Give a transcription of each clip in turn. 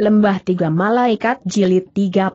Lembah Tiga Malaikat Jilid 38.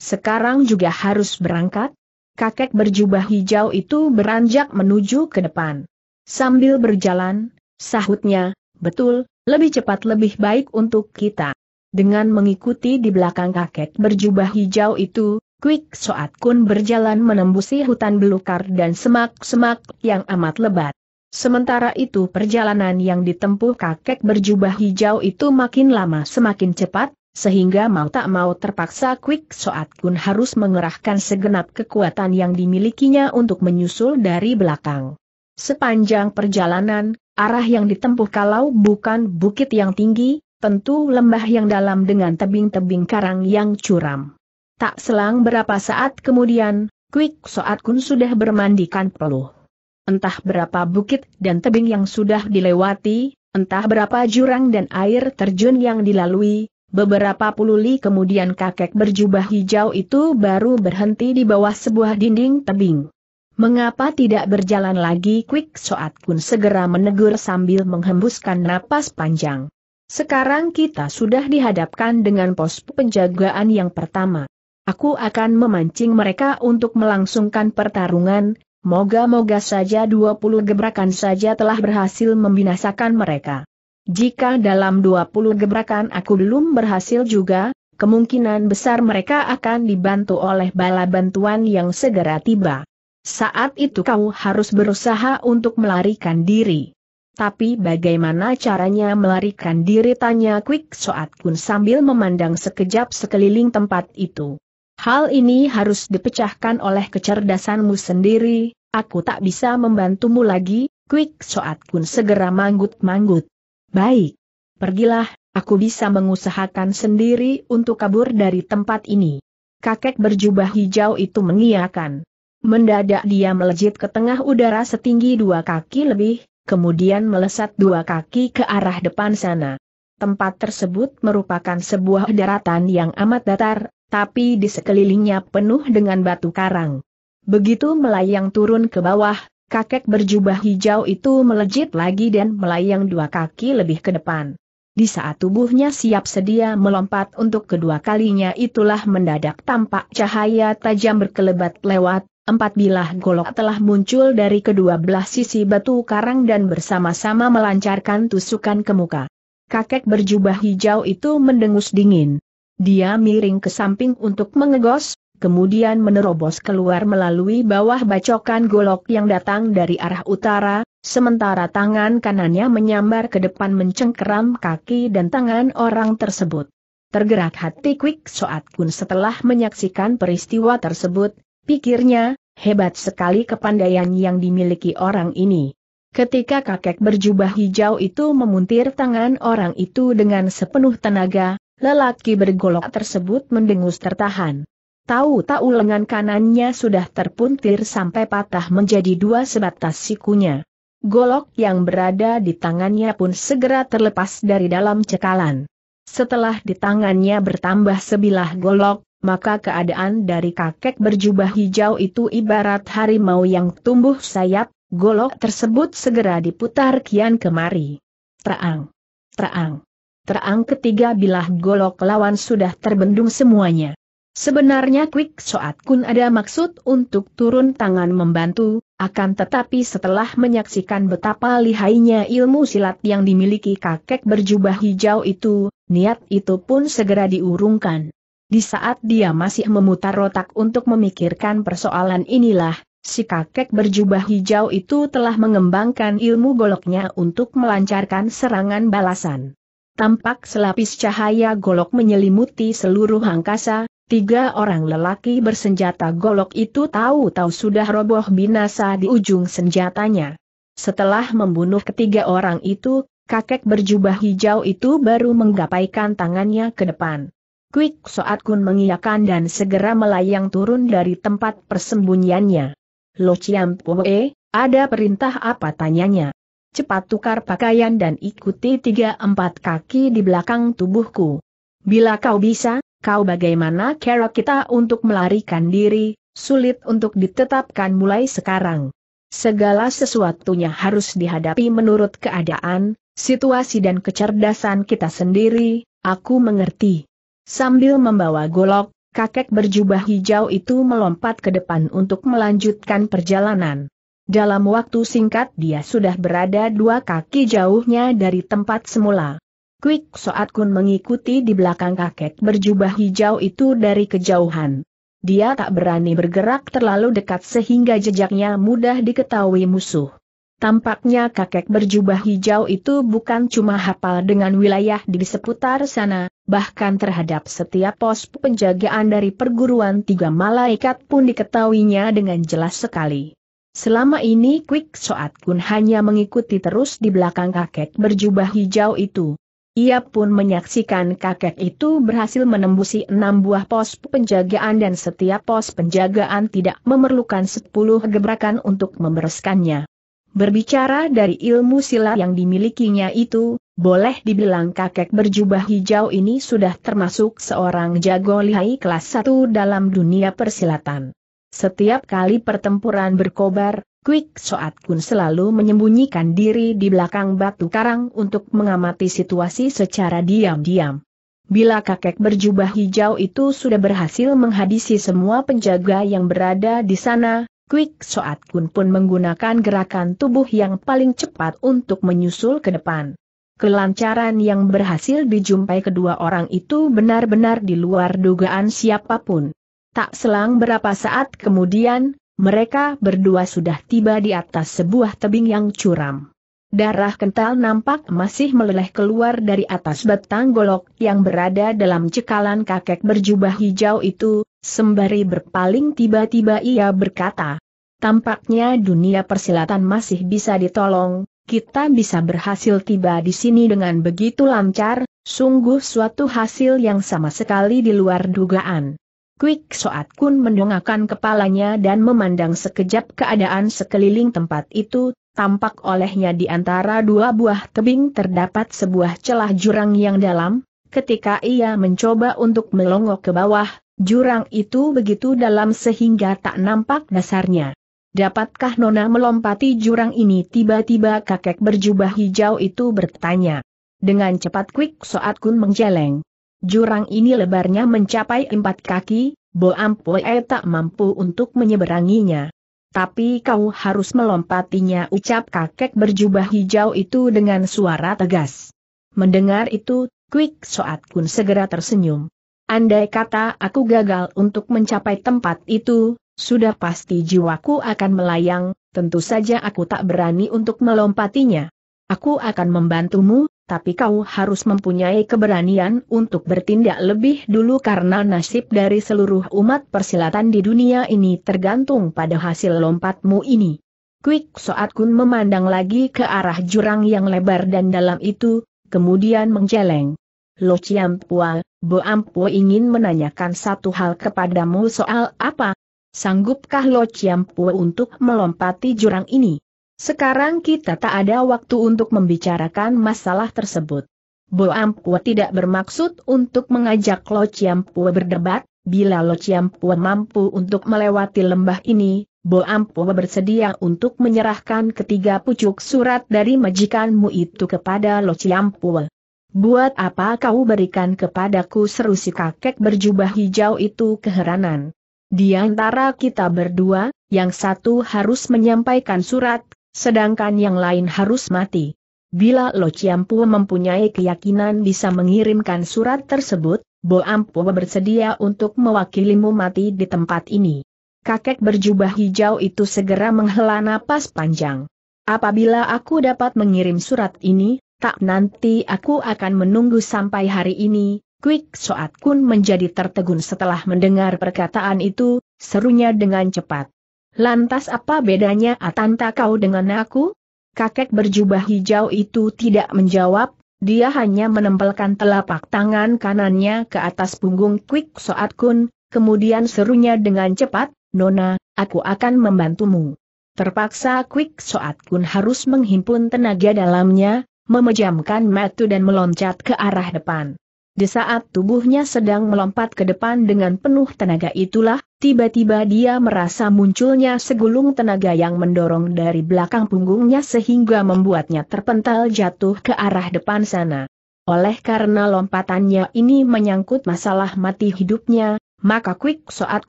Sekarang juga harus berangkat? Kakek berjubah hijau itu beranjak menuju ke depan. Sambil berjalan, sahutnya, betul, lebih cepat lebih baik untuk kita. Dengan mengikuti di belakang kakek berjubah hijau itu, Quick Soat Kun berjalan menembusi hutan belukar dan semak-semak yang amat lebat. Sementara itu perjalanan yang ditempuh kakek berjubah hijau itu makin lama semakin cepat, sehingga mau tak mau terpaksa Quick Soat Kun harus mengerahkan segenap kekuatan yang dimilikinya untuk menyusul dari belakang. Sepanjang perjalanan, arah yang ditempuh kalau bukan bukit yang tinggi, tentu lembah yang dalam dengan tebing-tebing karang yang curam. Tak selang berapa saat kemudian, Quick Soat Kun sudah bermandikan peluh entah berapa bukit dan tebing yang sudah dilewati, entah berapa jurang dan air terjun yang dilalui, beberapa puluh li kemudian kakek berjubah hijau itu baru berhenti di bawah sebuah dinding tebing. Mengapa tidak berjalan lagi Quick Soat Kun segera menegur sambil menghembuskan napas panjang. Sekarang kita sudah dihadapkan dengan pos penjagaan yang pertama. Aku akan memancing mereka untuk melangsungkan pertarungan, Moga-moga saja 20 gebrakan saja telah berhasil membinasakan mereka. Jika dalam 20 gebrakan aku belum berhasil juga, kemungkinan besar mereka akan dibantu oleh bala bantuan yang segera tiba. Saat itu kau harus berusaha untuk melarikan diri. Tapi bagaimana caranya melarikan diri tanya Quick Soat Kun sambil memandang sekejap sekeliling tempat itu. Hal ini harus dipecahkan oleh kecerdasanmu sendiri, aku tak bisa membantumu lagi, Quick Soat Kun segera manggut-manggut. Baik. Pergilah, aku bisa mengusahakan sendiri untuk kabur dari tempat ini. Kakek berjubah hijau itu mengiakan. Mendadak dia melejit ke tengah udara setinggi dua kaki lebih, kemudian melesat dua kaki ke arah depan sana. Tempat tersebut merupakan sebuah daratan yang amat datar, tapi di sekelilingnya penuh dengan batu karang. Begitu melayang turun ke bawah, kakek berjubah hijau itu melejit lagi dan melayang dua kaki lebih ke depan. Di saat tubuhnya siap sedia melompat untuk kedua kalinya itulah mendadak tampak cahaya tajam berkelebat lewat, empat bilah golok telah muncul dari kedua belah sisi batu karang dan bersama-sama melancarkan tusukan ke muka. Kakek berjubah hijau itu mendengus dingin. Dia miring ke samping untuk mengegos, kemudian menerobos keluar melalui bawah bacokan golok yang datang dari arah utara, sementara tangan kanannya menyambar ke depan mencengkeram kaki dan tangan orang tersebut. Tergerak hati Quick Soat Kun setelah menyaksikan peristiwa tersebut, pikirnya, hebat sekali kepandaian yang dimiliki orang ini. Ketika kakek berjubah hijau itu memuntir tangan orang itu dengan sepenuh tenaga, Lelaki bergolok tersebut mendengus tertahan. Tahu-tahu lengan kanannya sudah terpuntir sampai patah menjadi dua sebatas sikunya. Golok yang berada di tangannya pun segera terlepas dari dalam cekalan. Setelah di tangannya bertambah sebilah golok, maka keadaan dari kakek berjubah hijau itu ibarat harimau yang tumbuh sayap, golok tersebut segera diputar kian kemari. Terang. Terang terang ketiga bilah golok lawan sudah terbendung semuanya. Sebenarnya Quick Soat Kun ada maksud untuk turun tangan membantu, akan tetapi setelah menyaksikan betapa lihainya ilmu silat yang dimiliki kakek berjubah hijau itu, niat itu pun segera diurungkan. Di saat dia masih memutar otak untuk memikirkan persoalan inilah, si kakek berjubah hijau itu telah mengembangkan ilmu goloknya untuk melancarkan serangan balasan. Tampak selapis cahaya golok menyelimuti seluruh angkasa, tiga orang lelaki bersenjata golok itu tahu-tahu sudah roboh binasa di ujung senjatanya. Setelah membunuh ketiga orang itu, kakek berjubah hijau itu baru menggapaikan tangannya ke depan. Quick Soat Kun mengiyakan dan segera melayang turun dari tempat persembunyiannya. Lo Chiam Pue, ada perintah apa tanyanya? cepat tukar pakaian dan ikuti tiga empat kaki di belakang tubuhku. Bila kau bisa, kau bagaimana cara kita untuk melarikan diri, sulit untuk ditetapkan mulai sekarang. Segala sesuatunya harus dihadapi menurut keadaan, situasi dan kecerdasan kita sendiri, aku mengerti. Sambil membawa golok, kakek berjubah hijau itu melompat ke depan untuk melanjutkan perjalanan. Dalam waktu singkat dia sudah berada dua kaki jauhnya dari tempat semula. Quick Soat Kun mengikuti di belakang kakek berjubah hijau itu dari kejauhan. Dia tak berani bergerak terlalu dekat sehingga jejaknya mudah diketahui musuh. Tampaknya kakek berjubah hijau itu bukan cuma hafal dengan wilayah di seputar sana, bahkan terhadap setiap pos penjagaan dari perguruan tiga malaikat pun diketahuinya dengan jelas sekali. Selama ini Quick Soat Kun hanya mengikuti terus di belakang kakek berjubah hijau itu. Ia pun menyaksikan kakek itu berhasil menembusi enam buah pos penjagaan dan setiap pos penjagaan tidak memerlukan sepuluh gebrakan untuk membereskannya. Berbicara dari ilmu silat yang dimilikinya itu, boleh dibilang kakek berjubah hijau ini sudah termasuk seorang jago lihai kelas satu dalam dunia persilatan. Setiap kali pertempuran berkobar, Quick Soat Kun selalu menyembunyikan diri di belakang batu karang untuk mengamati situasi secara diam-diam. Bila kakek berjubah hijau itu sudah berhasil menghadisi semua penjaga yang berada di sana, Quick Soat Kun pun menggunakan gerakan tubuh yang paling cepat untuk menyusul ke depan. Kelancaran yang berhasil dijumpai kedua orang itu benar-benar di luar dugaan siapapun. Tak selang berapa saat kemudian, mereka berdua sudah tiba di atas sebuah tebing yang curam. Darah kental nampak masih meleleh keluar dari atas batang golok yang berada dalam cekalan kakek berjubah hijau itu, sembari berpaling tiba-tiba ia berkata, Tampaknya dunia persilatan masih bisa ditolong, kita bisa berhasil tiba di sini dengan begitu lancar, sungguh suatu hasil yang sama sekali di luar dugaan. Quick Soat Kun mendongakkan kepalanya dan memandang sekejap keadaan sekeliling tempat itu, tampak olehnya di antara dua buah tebing terdapat sebuah celah jurang yang dalam, ketika ia mencoba untuk melongok ke bawah, jurang itu begitu dalam sehingga tak nampak dasarnya. Dapatkah Nona melompati jurang ini? Tiba-tiba kakek berjubah hijau itu bertanya. Dengan cepat Quick Soat Kun menjeleng. Jurang ini lebarnya mencapai empat kaki, Bo Ampue tak mampu untuk menyeberanginya. Tapi kau harus melompatinya ucap kakek berjubah hijau itu dengan suara tegas. Mendengar itu, Quick Soat Kun segera tersenyum. Andai kata aku gagal untuk mencapai tempat itu, sudah pasti jiwaku akan melayang, tentu saja aku tak berani untuk melompatinya. Aku akan membantumu, tapi kau harus mempunyai keberanian untuk bertindak lebih dulu karena nasib dari seluruh umat persilatan di dunia ini tergantung pada hasil lompatmu ini. Quick Soat Kun memandang lagi ke arah jurang yang lebar dan dalam itu, kemudian menjeleng. Lo Ciampua, Bo Ampua ingin menanyakan satu hal kepadamu soal apa? Sanggupkah Lo Ciampua untuk melompati jurang ini? Sekarang kita tak ada waktu untuk membicarakan masalah tersebut. Bo Ampua tidak bermaksud untuk mengajak Lo Chiampua berdebat, bila Lo Chiampua mampu untuk melewati lembah ini, Bo Ampua bersedia untuk menyerahkan ketiga pucuk surat dari majikanmu itu kepada Lo Chiampua. Buat apa kau berikan kepadaku seru si kakek berjubah hijau itu keheranan. Di antara kita berdua, yang satu harus menyampaikan surat Sedangkan yang lain harus mati. Bila Lo Chiampu mempunyai keyakinan bisa mengirimkan surat tersebut, Bo Ampu bersedia untuk mewakilimu mati di tempat ini. Kakek berjubah hijau itu segera menghela napas panjang. Apabila aku dapat mengirim surat ini, tak nanti aku akan menunggu sampai hari ini, Quick Soat Kun menjadi tertegun setelah mendengar perkataan itu, serunya dengan cepat. Lantas apa bedanya Atanta ah, kau dengan aku? Kakek berjubah hijau itu tidak menjawab, dia hanya menempelkan telapak tangan kanannya ke atas punggung Quick Soat Kun, kemudian serunya dengan cepat, Nona, aku akan membantumu. Terpaksa Quick Soat Kun harus menghimpun tenaga dalamnya, memejamkan mata dan meloncat ke arah depan. Di saat tubuhnya sedang melompat ke depan dengan penuh tenaga itulah, Tiba-tiba dia merasa munculnya segulung tenaga yang mendorong dari belakang punggungnya sehingga membuatnya terpental jatuh ke arah depan sana. Oleh karena lompatannya ini menyangkut masalah mati hidupnya, maka Quick Soat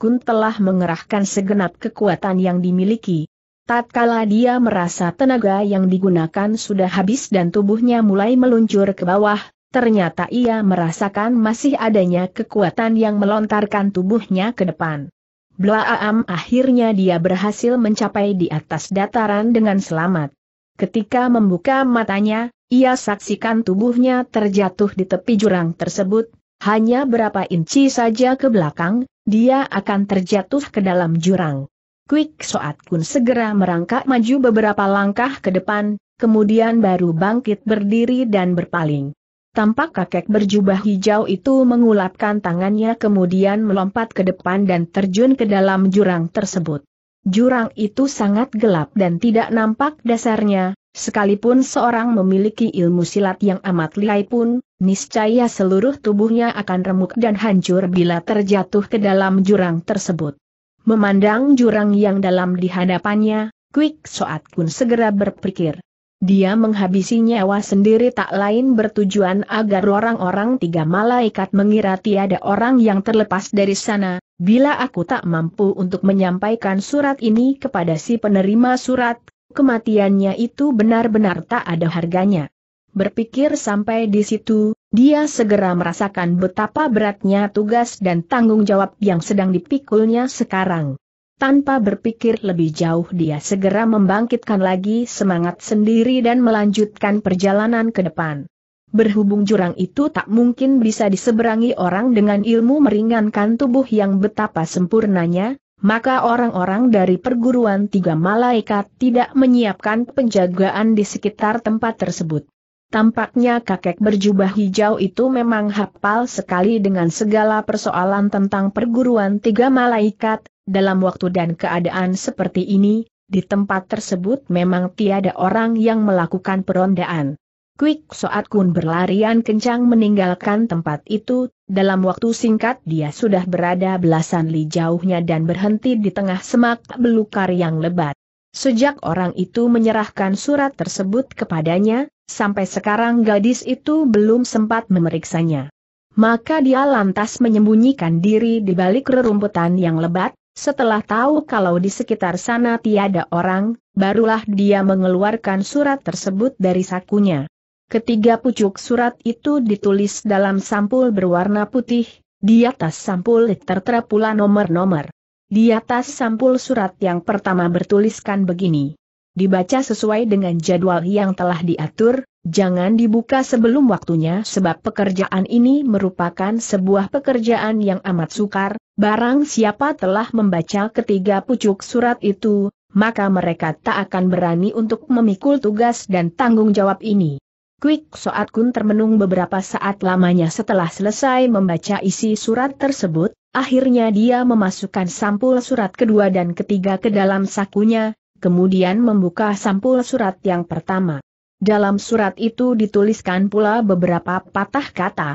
Kun telah mengerahkan segenap kekuatan yang dimiliki. Tatkala dia merasa tenaga yang digunakan sudah habis dan tubuhnya mulai meluncur ke bawah, ternyata ia merasakan masih adanya kekuatan yang melontarkan tubuhnya ke depan. Blaam akhirnya dia berhasil mencapai di atas dataran dengan selamat. Ketika membuka matanya, ia saksikan tubuhnya terjatuh di tepi jurang tersebut, hanya berapa inci saja ke belakang, dia akan terjatuh ke dalam jurang. Quick Soat Kun segera merangkak maju beberapa langkah ke depan, kemudian baru bangkit berdiri dan berpaling. Tampak kakek berjubah hijau itu mengulapkan tangannya kemudian melompat ke depan dan terjun ke dalam jurang tersebut. Jurang itu sangat gelap dan tidak nampak dasarnya, sekalipun seorang memiliki ilmu silat yang amat lihai pun, niscaya seluruh tubuhnya akan remuk dan hancur bila terjatuh ke dalam jurang tersebut. Memandang jurang yang dalam di hadapannya, Quick Soat pun segera berpikir, dia menghabisi nyawa sendiri tak lain bertujuan agar orang-orang tiga malaikat mengira tiada orang yang terlepas dari sana, bila aku tak mampu untuk menyampaikan surat ini kepada si penerima surat, kematiannya itu benar-benar tak ada harganya. Berpikir sampai di situ, dia segera merasakan betapa beratnya tugas dan tanggung jawab yang sedang dipikulnya sekarang. Tanpa berpikir lebih jauh dia segera membangkitkan lagi semangat sendiri dan melanjutkan perjalanan ke depan. Berhubung jurang itu tak mungkin bisa diseberangi orang dengan ilmu meringankan tubuh yang betapa sempurnanya, maka orang-orang dari perguruan tiga malaikat tidak menyiapkan penjagaan di sekitar tempat tersebut. Tampaknya kakek berjubah hijau itu memang hafal sekali dengan segala persoalan tentang perguruan tiga malaikat, dalam waktu dan keadaan seperti ini, di tempat tersebut memang tiada orang yang melakukan perondaan. Quick saat Kun berlarian kencang meninggalkan tempat itu, dalam waktu singkat dia sudah berada belasan li jauhnya dan berhenti di tengah semak belukar yang lebat. Sejak orang itu menyerahkan surat tersebut kepadanya, Sampai sekarang gadis itu belum sempat memeriksanya. Maka dia lantas menyembunyikan diri di balik rerumputan yang lebat, setelah tahu kalau di sekitar sana tiada orang, barulah dia mengeluarkan surat tersebut dari sakunya. Ketiga pucuk surat itu ditulis dalam sampul berwarna putih, di atas sampul tertera pula nomor-nomor. Di atas sampul surat yang pertama bertuliskan begini dibaca sesuai dengan jadwal yang telah diatur, jangan dibuka sebelum waktunya sebab pekerjaan ini merupakan sebuah pekerjaan yang amat sukar, barang siapa telah membaca ketiga pucuk surat itu, maka mereka tak akan berani untuk memikul tugas dan tanggung jawab ini. Quick Soat Kun termenung beberapa saat lamanya setelah selesai membaca isi surat tersebut, akhirnya dia memasukkan sampul surat kedua dan ketiga ke dalam sakunya, kemudian membuka sampul surat yang pertama. Dalam surat itu dituliskan pula beberapa patah kata.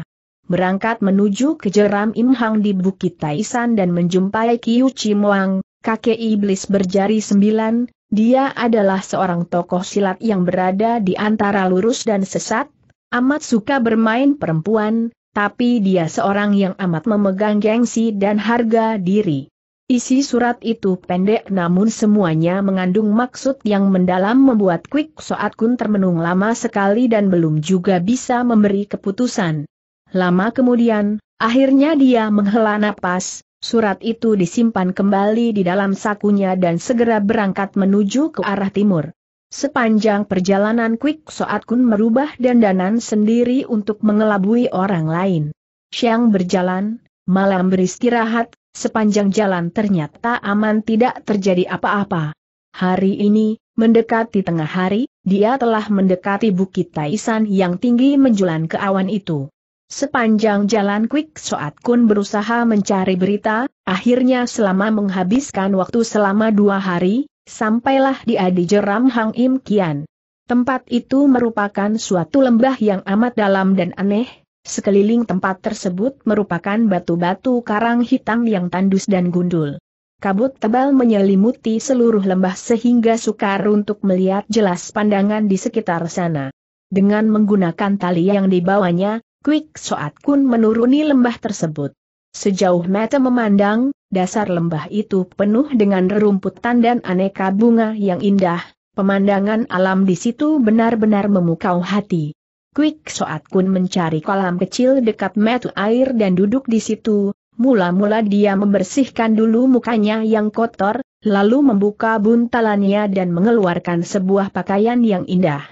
Berangkat menuju ke jeram Imhang di Bukit Taisan dan menjumpai Kiu Chimuang, kakek iblis berjari sembilan, dia adalah seorang tokoh silat yang berada di antara lurus dan sesat, amat suka bermain perempuan, tapi dia seorang yang amat memegang gengsi dan harga diri. Isi surat itu pendek namun semuanya mengandung maksud yang mendalam membuat Quick Soat Kun termenung lama sekali dan belum juga bisa memberi keputusan. Lama kemudian, akhirnya dia menghela napas, surat itu disimpan kembali di dalam sakunya dan segera berangkat menuju ke arah timur. Sepanjang perjalanan Quick Soat Kun merubah dandanan sendiri untuk mengelabui orang lain. Siang berjalan, malam beristirahat, Sepanjang jalan ternyata aman tidak terjadi apa-apa. Hari ini, mendekati tengah hari, dia telah mendekati Bukit Taisan yang tinggi menjulang ke awan itu. Sepanjang jalan Quick Soat Kun berusaha mencari berita, akhirnya selama menghabiskan waktu selama dua hari, sampailah dia di jeram Hang Im Kian. Tempat itu merupakan suatu lembah yang amat dalam dan aneh, Sekeliling tempat tersebut merupakan batu-batu karang hitam yang tandus dan gundul. Kabut tebal menyelimuti seluruh lembah sehingga sukar untuk melihat jelas pandangan di sekitar sana. Dengan menggunakan tali yang dibawanya, Quick Soat Kun menuruni lembah tersebut. Sejauh mata memandang, dasar lembah itu penuh dengan rerumputan dan aneka bunga yang indah, pemandangan alam di situ benar-benar memukau hati. Quick Soat Kun mencari kolam kecil dekat metu air dan duduk di situ. Mula-mula dia membersihkan dulu mukanya yang kotor, lalu membuka buntalannya dan mengeluarkan sebuah pakaian yang indah.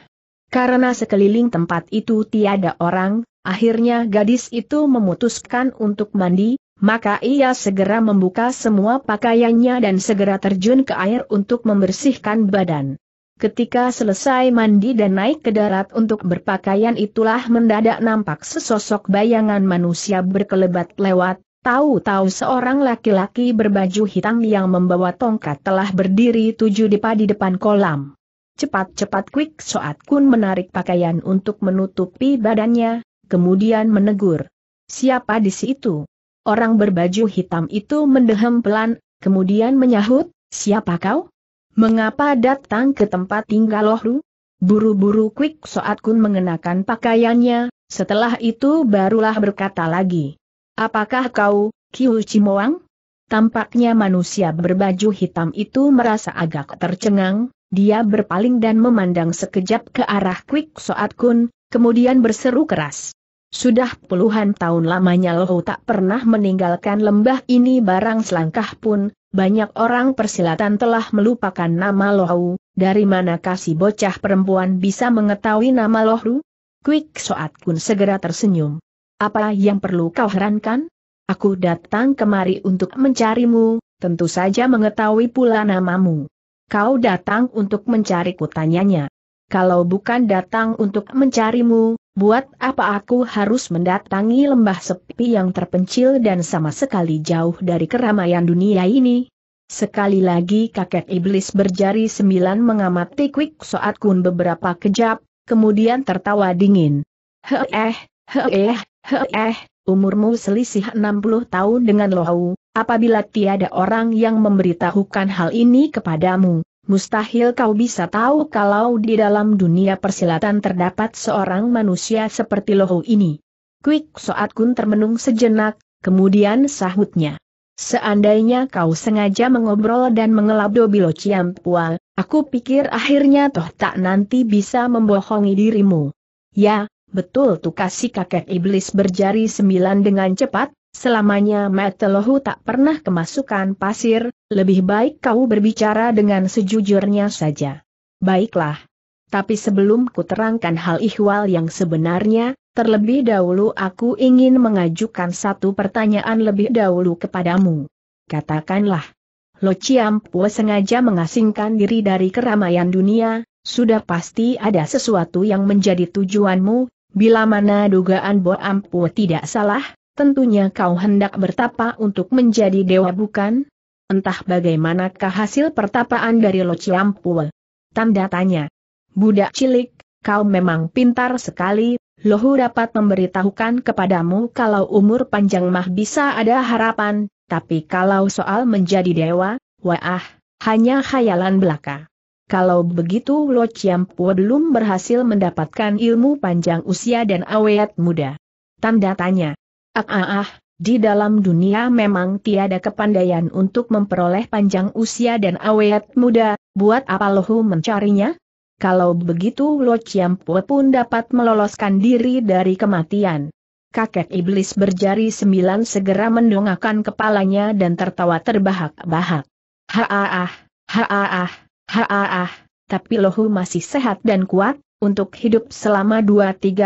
Karena sekeliling tempat itu tiada orang, akhirnya gadis itu memutuskan untuk mandi, maka ia segera membuka semua pakaiannya dan segera terjun ke air untuk membersihkan badan. Ketika selesai mandi dan naik ke darat untuk berpakaian itulah mendadak nampak sesosok bayangan manusia berkelebat lewat, tahu-tahu seorang laki-laki berbaju hitam yang membawa tongkat telah berdiri tujuh depa di depan kolam. Cepat-cepat Quick Soat Kun menarik pakaian untuk menutupi badannya, kemudian menegur. Siapa di situ? Orang berbaju hitam itu mendehem pelan, kemudian menyahut, siapa kau? Mengapa datang ke tempat tinggal loh Lohru? Buru-buru Quick Soat Kun mengenakan pakaiannya, setelah itu barulah berkata lagi. Apakah kau, Kiu Cimoang? Tampaknya manusia berbaju hitam itu merasa agak tercengang, dia berpaling dan memandang sekejap ke arah Quick Soat Kun, kemudian berseru keras. Sudah puluhan tahun lamanya Lohu tak pernah meninggalkan lembah ini barang selangkah pun, banyak orang persilatan telah melupakan nama Lohu, dari mana kasih bocah perempuan bisa mengetahui nama Lohu? Quick Soat Kun segera tersenyum. Apa yang perlu kau herankan? Aku datang kemari untuk mencarimu, tentu saja mengetahui pula namamu. Kau datang untuk mencari tanyanya. Kalau bukan datang untuk mencarimu, Buat apa aku harus mendatangi lembah sepi yang terpencil dan sama sekali jauh dari keramaian dunia ini? Sekali lagi kakek iblis berjari sembilan mengamati quick saat Kun beberapa kejap, kemudian tertawa dingin. Heeh, heeh, heeh, umurmu selisih 60 tahun dengan Lohau, apabila tiada orang yang memberitahukan hal ini kepadamu, Mustahil kau bisa tahu kalau di dalam dunia persilatan terdapat seorang manusia seperti loho ini. Quick Soat Kun termenung sejenak, kemudian sahutnya. Seandainya kau sengaja mengobrol dan mengelabdo Bilo Ciampual, aku pikir akhirnya toh tak nanti bisa membohongi dirimu. Ya, betul tuh kasih kakek iblis berjari sembilan dengan cepat, Selamanya Matelohu tak pernah kemasukan pasir, lebih baik kau berbicara dengan sejujurnya saja. Baiklah. Tapi sebelum ku terangkan hal ihwal yang sebenarnya, terlebih dahulu aku ingin mengajukan satu pertanyaan lebih dahulu kepadamu. Katakanlah. Lo ciampu sengaja mengasingkan diri dari keramaian dunia, sudah pasti ada sesuatu yang menjadi tujuanmu, bila mana dugaan Bo Ampu tidak salah, tentunya kau hendak bertapa untuk menjadi dewa bukan? Entah bagaimanakah hasil pertapaan dari Lo Ciampul? Tanda tanya. Budak cilik, kau memang pintar sekali, Lohu dapat memberitahukan kepadamu kalau umur panjang mah bisa ada harapan, tapi kalau soal menjadi dewa, wah, hanya khayalan belaka. Kalau begitu Lo Chiampua belum berhasil mendapatkan ilmu panjang usia dan awet muda. Tanda tanya. Ah ah ah, di dalam dunia memang tiada kepandaian untuk memperoleh panjang usia dan awet muda, buat apa lohu mencarinya? Kalau begitu Lo Chiampue pun dapat meloloskan diri dari kematian. Kakek iblis berjari sembilan segera mendongakkan kepalanya dan tertawa terbahak-bahak. Ha ah ah, ha ah ah, ha ah ah, tapi Lohu masih sehat dan kuat, untuk hidup selama 2-30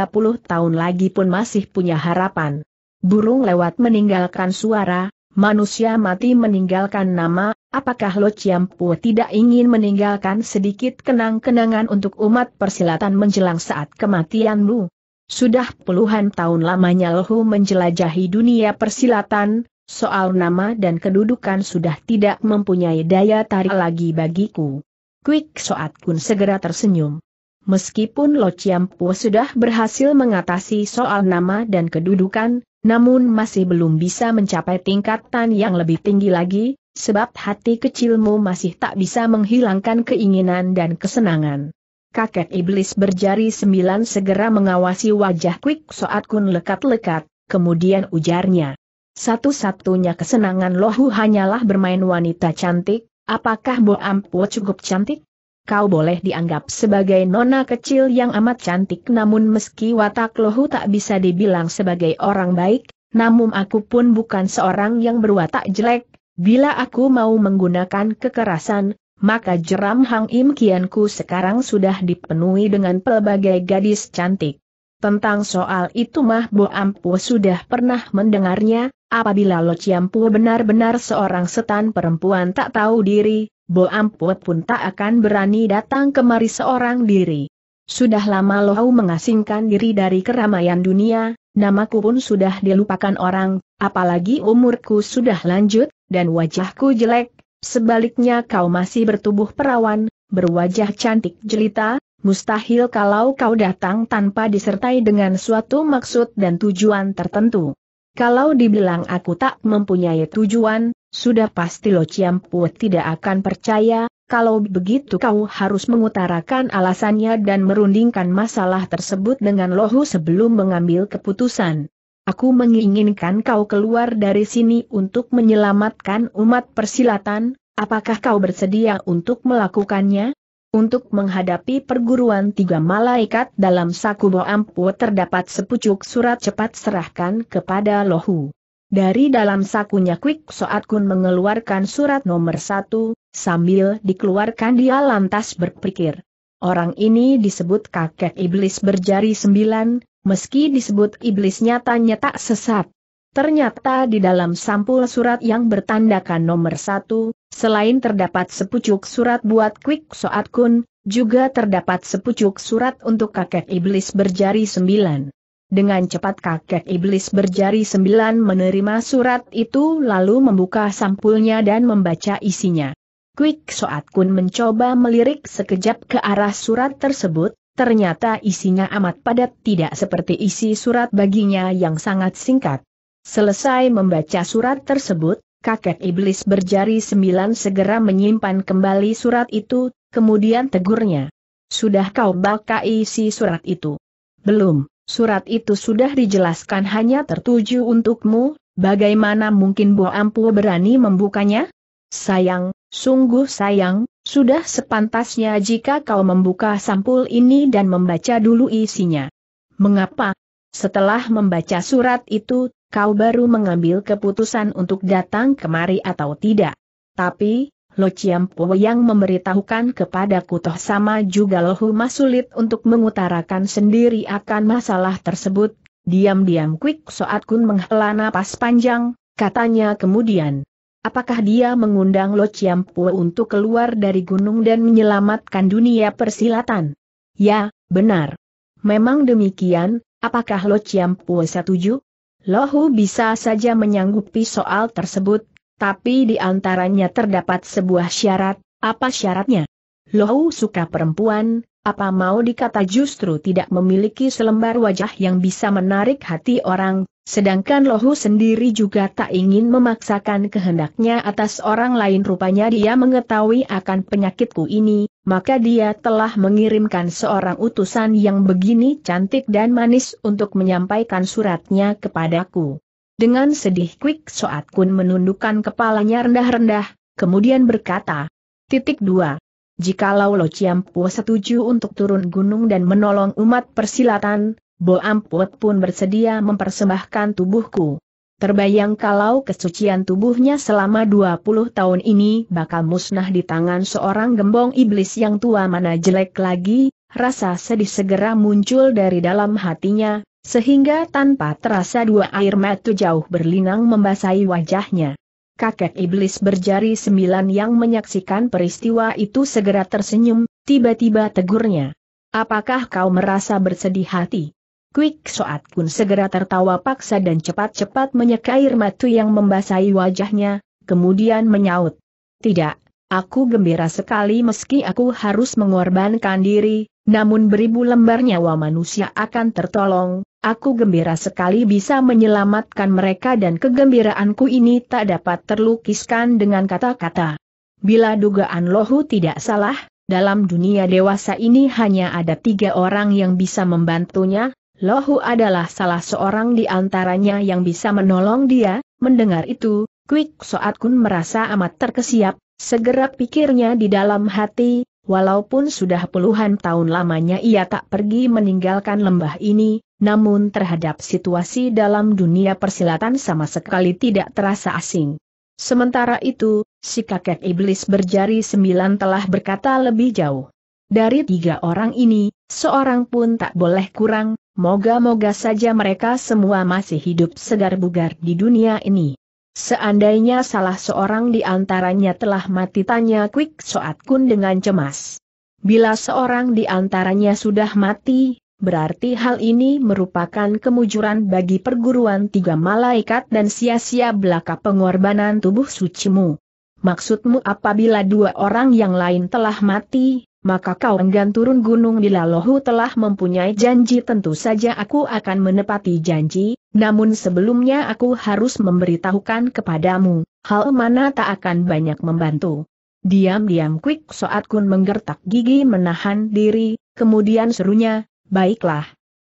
tahun lagi pun masih punya harapan burung lewat meninggalkan suara, manusia mati meninggalkan nama, apakah Lo Chiampu tidak ingin meninggalkan sedikit kenang-kenangan untuk umat persilatan menjelang saat kematianmu? Sudah puluhan tahun lamanya Lohu menjelajahi dunia persilatan, soal nama dan kedudukan sudah tidak mempunyai daya tarik lagi bagiku. Quick Soat Kun segera tersenyum. Meskipun Lo Chiampu sudah berhasil mengatasi soal nama dan kedudukan, namun masih belum bisa mencapai tingkatan yang lebih tinggi lagi, sebab hati kecilmu masih tak bisa menghilangkan keinginan dan kesenangan. Kakek iblis berjari sembilan segera mengawasi wajah Quick saat Kun lekat-lekat, kemudian ujarnya. Satu-satunya kesenangan lohu hanyalah bermain wanita cantik, apakah Bo Ampo cukup cantik? kau boleh dianggap sebagai nona kecil yang amat cantik namun meski watak lohu tak bisa dibilang sebagai orang baik, namun aku pun bukan seorang yang berwatak jelek, bila aku mau menggunakan kekerasan, maka jeram Hang Im Kianku sekarang sudah dipenuhi dengan pelbagai gadis cantik. Tentang soal itu mah Bo Ampu sudah pernah mendengarnya, apabila Lo Ciampu benar-benar seorang setan perempuan tak tahu diri, Bo Ampu pun tak akan berani datang kemari seorang diri. Sudah lama hau mengasingkan diri dari keramaian dunia, namaku pun sudah dilupakan orang, apalagi umurku sudah lanjut, dan wajahku jelek, sebaliknya kau masih bertubuh perawan, berwajah cantik jelita, Mustahil kalau kau datang tanpa disertai dengan suatu maksud dan tujuan tertentu. Kalau dibilang aku tak mempunyai tujuan, sudah pasti Lo Ciampu tidak akan percaya, kalau begitu kau harus mengutarakan alasannya dan merundingkan masalah tersebut dengan Lohu sebelum mengambil keputusan. Aku menginginkan kau keluar dari sini untuk menyelamatkan umat persilatan, apakah kau bersedia untuk melakukannya? Untuk menghadapi perguruan tiga malaikat dalam sakubo Ampu terdapat sepucuk surat cepat serahkan kepada Lohu. Dari dalam sakunya Quick Soat Kun mengeluarkan surat nomor satu, sambil dikeluarkan dia lantas berpikir. Orang ini disebut kakek iblis berjari sembilan, meski disebut iblis nyatanya tak sesat. Ternyata di dalam sampul surat yang bertandakan nomor satu, Selain terdapat sepucuk surat buat Quick Soat Kun, juga terdapat sepucuk surat untuk kakek iblis berjari sembilan. Dengan cepat kakek iblis berjari sembilan menerima surat itu lalu membuka sampulnya dan membaca isinya. Quick Soat Kun mencoba melirik sekejap ke arah surat tersebut, ternyata isinya amat padat tidak seperti isi surat baginya yang sangat singkat. Selesai membaca surat tersebut, kakek iblis berjari sembilan segera menyimpan kembali surat itu, kemudian tegurnya. Sudah kau baca isi surat itu? Belum, surat itu sudah dijelaskan hanya tertuju untukmu, bagaimana mungkin Bo Ampu berani membukanya? Sayang, sungguh sayang, sudah sepantasnya jika kau membuka sampul ini dan membaca dulu isinya. Mengapa? Setelah membaca surat itu, kau baru mengambil keputusan untuk datang kemari atau tidak. Tapi, Lo Chiampo yang memberitahukan kepada Kutoh sama juga lohu masulit untuk mengutarakan sendiri akan masalah tersebut. Diam-diam Quick. Soat Kun menghela napas panjang, katanya kemudian. Apakah dia mengundang Lo Chiampo untuk keluar dari gunung dan menyelamatkan dunia persilatan? Ya, benar. Memang demikian, apakah Lo Chiampo setuju? Lohu bisa saja menyanggupi soal tersebut, tapi di antaranya terdapat sebuah syarat, apa syaratnya? Lohu suka perempuan, apa mau dikata justru tidak memiliki selembar wajah yang bisa menarik hati orang, Sedangkan Lohu sendiri juga tak ingin memaksakan kehendaknya atas orang lain rupanya dia mengetahui akan penyakitku ini, maka dia telah mengirimkan seorang utusan yang begini cantik dan manis untuk menyampaikan suratnya kepadaku. Dengan sedih Quick Soat Kun menundukkan kepalanya rendah-rendah, kemudian berkata, Titik 2. Jikalau Lo Chiampu setuju untuk turun gunung dan menolong umat persilatan, Bo Ampot pun bersedia mempersembahkan tubuhku. Terbayang kalau kesucian tubuhnya selama 20 tahun ini bakal musnah di tangan seorang gembong iblis yang tua mana jelek lagi, rasa sedih segera muncul dari dalam hatinya, sehingga tanpa terasa dua air mata jauh berlinang membasahi wajahnya. Kakek iblis berjari sembilan yang menyaksikan peristiwa itu segera tersenyum, tiba-tiba tegurnya. Apakah kau merasa bersedih hati? Quick Soat pun segera tertawa paksa dan cepat-cepat menyeka air matu yang membasahi wajahnya, kemudian menyaut. Tidak, aku gembira sekali meski aku harus mengorbankan diri, namun beribu lembar nyawa manusia akan tertolong, aku gembira sekali bisa menyelamatkan mereka dan kegembiraanku ini tak dapat terlukiskan dengan kata-kata. Bila dugaan lohu tidak salah, dalam dunia dewasa ini hanya ada tiga orang yang bisa membantunya, Lohu adalah salah seorang di antaranya yang bisa menolong dia, mendengar itu, Kwik Soat Kun merasa amat terkesiap, segera pikirnya di dalam hati, walaupun sudah puluhan tahun lamanya ia tak pergi meninggalkan lembah ini, namun terhadap situasi dalam dunia persilatan sama sekali tidak terasa asing. Sementara itu, si kakek iblis berjari sembilan telah berkata lebih jauh. Dari tiga orang ini, Seorang pun tak boleh kurang, moga-moga saja mereka semua masih hidup segar bugar di dunia ini. Seandainya salah seorang di antaranya telah mati tanya Quick Soat Kun dengan cemas. Bila seorang di antaranya sudah mati, berarti hal ini merupakan kemujuran bagi perguruan tiga malaikat dan sia-sia belaka pengorbanan tubuh sucimu. Maksudmu apabila dua orang yang lain telah mati, maka kau enggan turun gunung bila lohu telah mempunyai janji tentu saja aku akan menepati janji, namun sebelumnya aku harus memberitahukan kepadamu, hal mana tak akan banyak membantu. Diam-diam Quick Soat Kun menggertak gigi menahan diri, kemudian serunya, baiklah.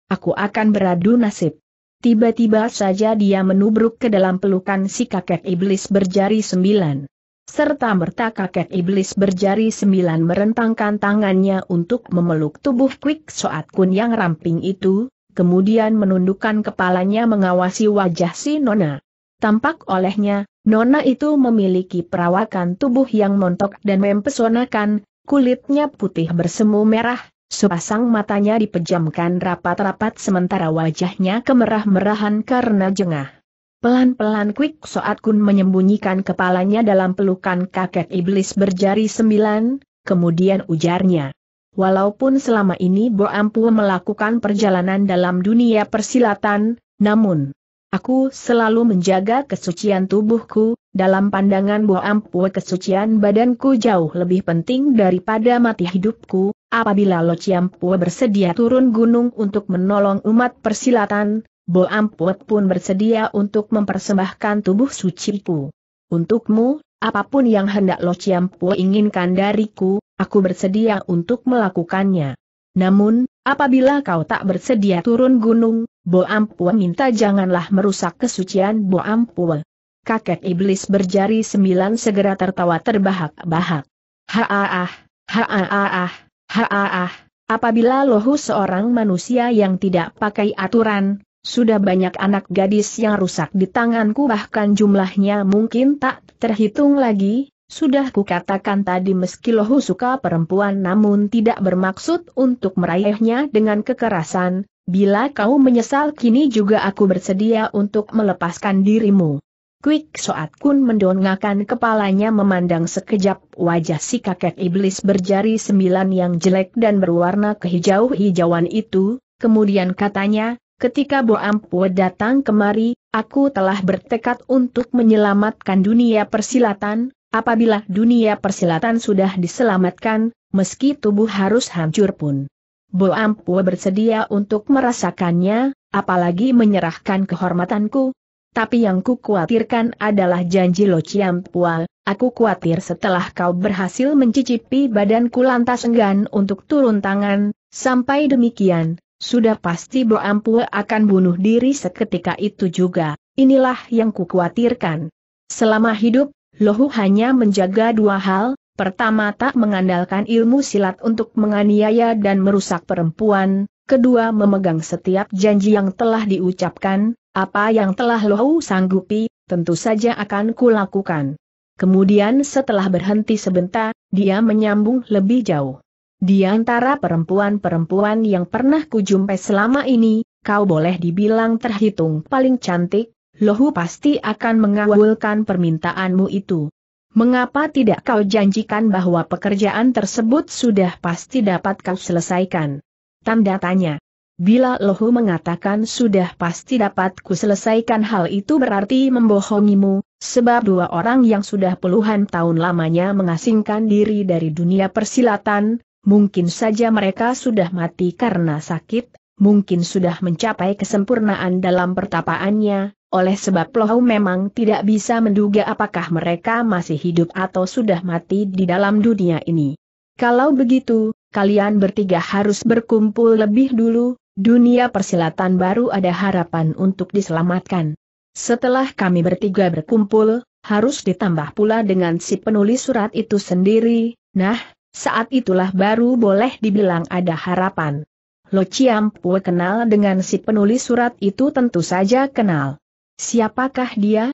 Aku akan beradu nasib. Tiba-tiba saja dia menubruk ke dalam pelukan si kakek iblis berjari sembilan serta merta kakek iblis berjari sembilan merentangkan tangannya untuk memeluk tubuh Quick Soat Kun yang ramping itu, kemudian menundukkan kepalanya mengawasi wajah si Nona. Tampak olehnya, Nona itu memiliki perawakan tubuh yang montok dan mempesonakan, kulitnya putih bersemu merah, sepasang matanya dipejamkan rapat-rapat sementara wajahnya kemerah-merahan karena jengah. Pelan-pelan Quick. Soat Kun menyembunyikan kepalanya dalam pelukan kakek iblis berjari sembilan, kemudian ujarnya. Walaupun selama ini Bo Ampu melakukan perjalanan dalam dunia persilatan, namun aku selalu menjaga kesucian tubuhku, dalam pandangan Bo Ampu kesucian badanku jauh lebih penting daripada mati hidupku, apabila Lo Ciampu bersedia turun gunung untuk menolong umat persilatan, Bo Amput pun bersedia untuk mempersembahkan tubuh suci ku. Untukmu, apapun yang hendak Lo Ciampu inginkan dariku, aku bersedia untuk melakukannya. Namun, apabila kau tak bersedia turun gunung, Bo Ampua minta janganlah merusak kesucian Bo Ampua. Kakek iblis berjari sembilan segera tertawa terbahak-bahak. Haaah, haaah, haaah, apabila lohu seorang manusia yang tidak pakai aturan, sudah banyak anak gadis yang rusak di tanganku bahkan jumlahnya mungkin tak terhitung lagi, sudah kukatakan tadi meski lohu suka perempuan namun tidak bermaksud untuk meraihnya dengan kekerasan, bila kau menyesal kini juga aku bersedia untuk melepaskan dirimu. Quick Soat Kun mendongakkan kepalanya memandang sekejap wajah si kakek iblis berjari sembilan yang jelek dan berwarna kehijau-hijauan itu, kemudian katanya, Ketika Boampue datang kemari, aku telah bertekad untuk menyelamatkan dunia persilatan, apabila dunia persilatan sudah diselamatkan, meski tubuh harus hancur pun. Boampue bersedia untuk merasakannya, apalagi menyerahkan kehormatanku. Tapi yang ku khawatirkan adalah janji Lo Chiampua. aku khawatir setelah kau berhasil mencicipi badanku lantas enggan untuk turun tangan, sampai demikian, sudah pasti Bo Ampue akan bunuh diri seketika itu juga, inilah yang kukhawatirkan. Selama hidup, Lohu hanya menjaga dua hal, pertama tak mengandalkan ilmu silat untuk menganiaya dan merusak perempuan, kedua memegang setiap janji yang telah diucapkan, apa yang telah Lohu sanggupi, tentu saja akan kulakukan. Kemudian setelah berhenti sebentar, dia menyambung lebih jauh. Di antara perempuan-perempuan yang pernah kujumpai selama ini, kau boleh dibilang terhitung paling cantik, Lohu pasti akan mengawulkan permintaanmu itu. Mengapa tidak kau janjikan bahwa pekerjaan tersebut sudah pasti dapat kau selesaikan? Tanda tanya. Bila Lohu mengatakan sudah pasti dapat ku selesaikan hal itu berarti membohongimu, sebab dua orang yang sudah puluhan tahun lamanya mengasingkan diri dari dunia persilatan, mungkin saja mereka sudah mati karena sakit, mungkin sudah mencapai kesempurnaan dalam pertapaannya, oleh sebab Lohau memang tidak bisa menduga apakah mereka masih hidup atau sudah mati di dalam dunia ini. Kalau begitu, kalian bertiga harus berkumpul lebih dulu, dunia persilatan baru ada harapan untuk diselamatkan. Setelah kami bertiga berkumpul, harus ditambah pula dengan si penulis surat itu sendiri, nah, saat itulah baru boleh dibilang ada harapan. Lo Chiampue kenal dengan si penulis surat itu tentu saja kenal. Siapakah dia?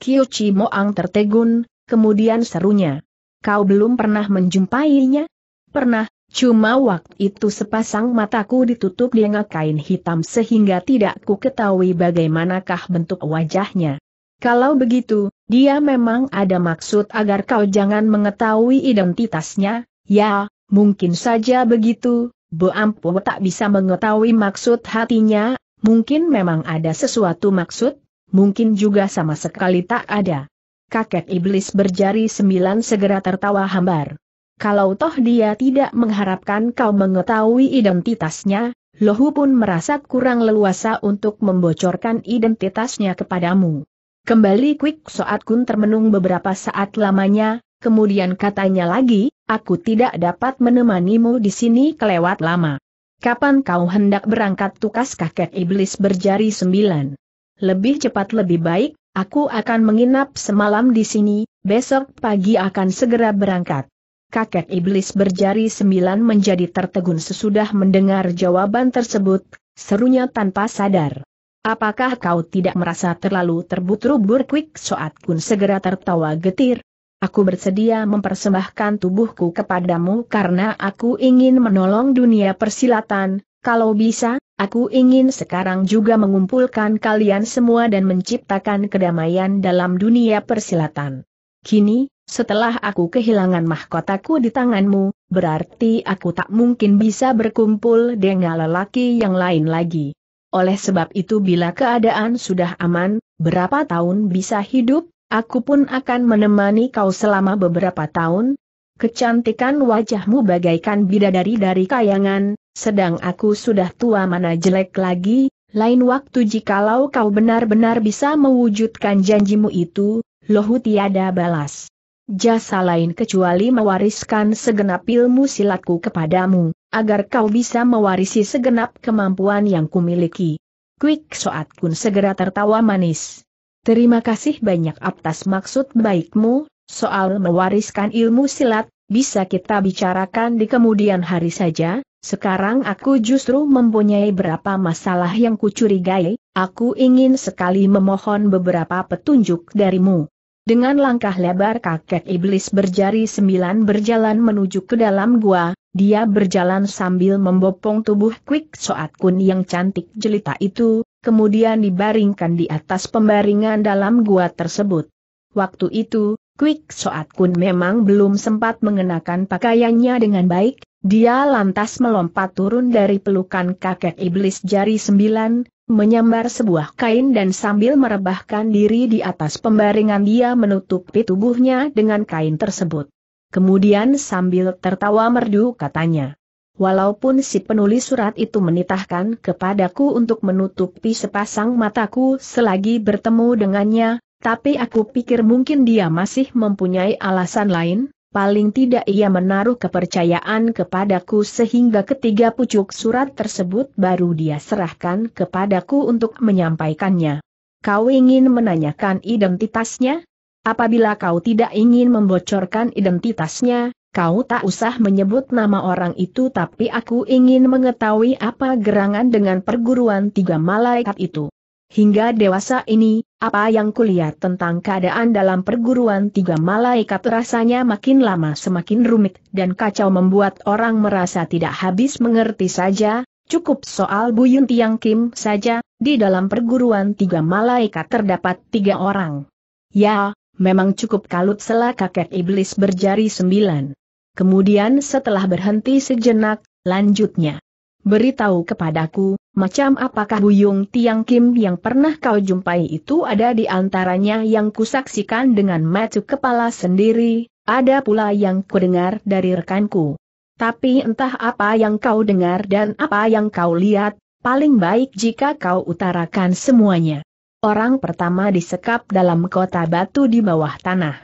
Kyoichi Moang tertegun, kemudian serunya. Kau belum pernah menjumpainya? Pernah, cuma waktu itu sepasang mataku ditutup dengan kain hitam sehingga tidak ku ketahui bagaimanakah bentuk wajahnya. Kalau begitu, dia memang ada maksud agar kau jangan mengetahui identitasnya, Ya, mungkin saja begitu, Bu Ampu tak bisa mengetahui maksud hatinya, mungkin memang ada sesuatu maksud, mungkin juga sama sekali tak ada. Kakek iblis berjari sembilan segera tertawa hambar. Kalau toh dia tidak mengharapkan kau mengetahui identitasnya, Lohu pun merasa kurang leluasa untuk membocorkan identitasnya kepadamu. Kembali Quick Soat Kun termenung beberapa saat lamanya, Kemudian katanya lagi, aku tidak dapat menemanimu di sini kelewat lama. Kapan kau hendak berangkat tukas kakek iblis berjari sembilan? Lebih cepat lebih baik, aku akan menginap semalam di sini, besok pagi akan segera berangkat. Kakek iblis berjari sembilan menjadi tertegun sesudah mendengar jawaban tersebut, serunya tanpa sadar. Apakah kau tidak merasa terlalu terbut-bur Soat Kun segera tertawa getir, Aku bersedia mempersembahkan tubuhku kepadamu karena aku ingin menolong dunia persilatan, kalau bisa, aku ingin sekarang juga mengumpulkan kalian semua dan menciptakan kedamaian dalam dunia persilatan. Kini, setelah aku kehilangan mahkotaku di tanganmu, berarti aku tak mungkin bisa berkumpul dengan lelaki yang lain lagi. Oleh sebab itu bila keadaan sudah aman, berapa tahun bisa hidup, Aku pun akan menemani kau selama beberapa tahun. Kecantikan wajahmu bagaikan bidadari dari kayangan, sedang aku sudah tua mana jelek lagi, lain waktu jikalau kau benar-benar bisa mewujudkan janjimu itu, lohu tiada balas. Jasa lain kecuali mewariskan segenap ilmu silatku kepadamu, agar kau bisa mewarisi segenap kemampuan yang kumiliki. Quick Soat Kun segera tertawa manis. Terima kasih banyak atas maksud baikmu, soal mewariskan ilmu silat, bisa kita bicarakan di kemudian hari saja, sekarang aku justru mempunyai berapa masalah yang kucurigai, aku ingin sekali memohon beberapa petunjuk darimu. Dengan langkah lebar kakek iblis berjari sembilan berjalan menuju ke dalam gua, dia berjalan sambil membopong tubuh Quick Soat Kun yang cantik jelita itu, kemudian dibaringkan di atas pembaringan dalam gua tersebut. Waktu itu, Quick Soat Kun memang belum sempat mengenakan pakaiannya dengan baik, dia lantas melompat turun dari pelukan kakek iblis jari sembilan, menyambar sebuah kain dan sambil merebahkan diri di atas pembaringan dia menutupi tubuhnya dengan kain tersebut. Kemudian sambil tertawa merdu katanya, Walaupun si penulis surat itu menitahkan kepadaku untuk menutupi sepasang mataku selagi bertemu dengannya, tapi aku pikir mungkin dia masih mempunyai alasan lain, paling tidak ia menaruh kepercayaan kepadaku sehingga ketiga pucuk surat tersebut baru dia serahkan kepadaku untuk menyampaikannya. Kau ingin menanyakan identitasnya? Apabila kau tidak ingin membocorkan identitasnya, Kau tak usah menyebut nama orang itu tapi aku ingin mengetahui apa gerangan dengan perguruan tiga malaikat itu. Hingga dewasa ini, apa yang kulihat tentang keadaan dalam perguruan tiga malaikat rasanya makin lama semakin rumit dan kacau membuat orang merasa tidak habis mengerti saja, cukup soal Buyun Tiang Kim saja, di dalam perguruan tiga malaikat terdapat tiga orang. Ya, memang cukup kalut sela kakek iblis berjari sembilan kemudian setelah berhenti sejenak, lanjutnya. Beritahu kepadaku, macam apakah Buyung Tiang Kim yang pernah kau jumpai itu ada di antaranya yang kusaksikan dengan mata kepala sendiri, ada pula yang kudengar dari rekanku. Tapi entah apa yang kau dengar dan apa yang kau lihat, paling baik jika kau utarakan semuanya. Orang pertama disekap dalam kota batu di bawah tanah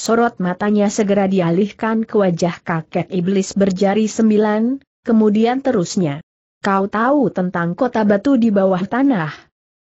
sorot matanya segera dialihkan ke wajah kakek iblis berjari sembilan, kemudian terusnya. Kau tahu tentang kota batu di bawah tanah?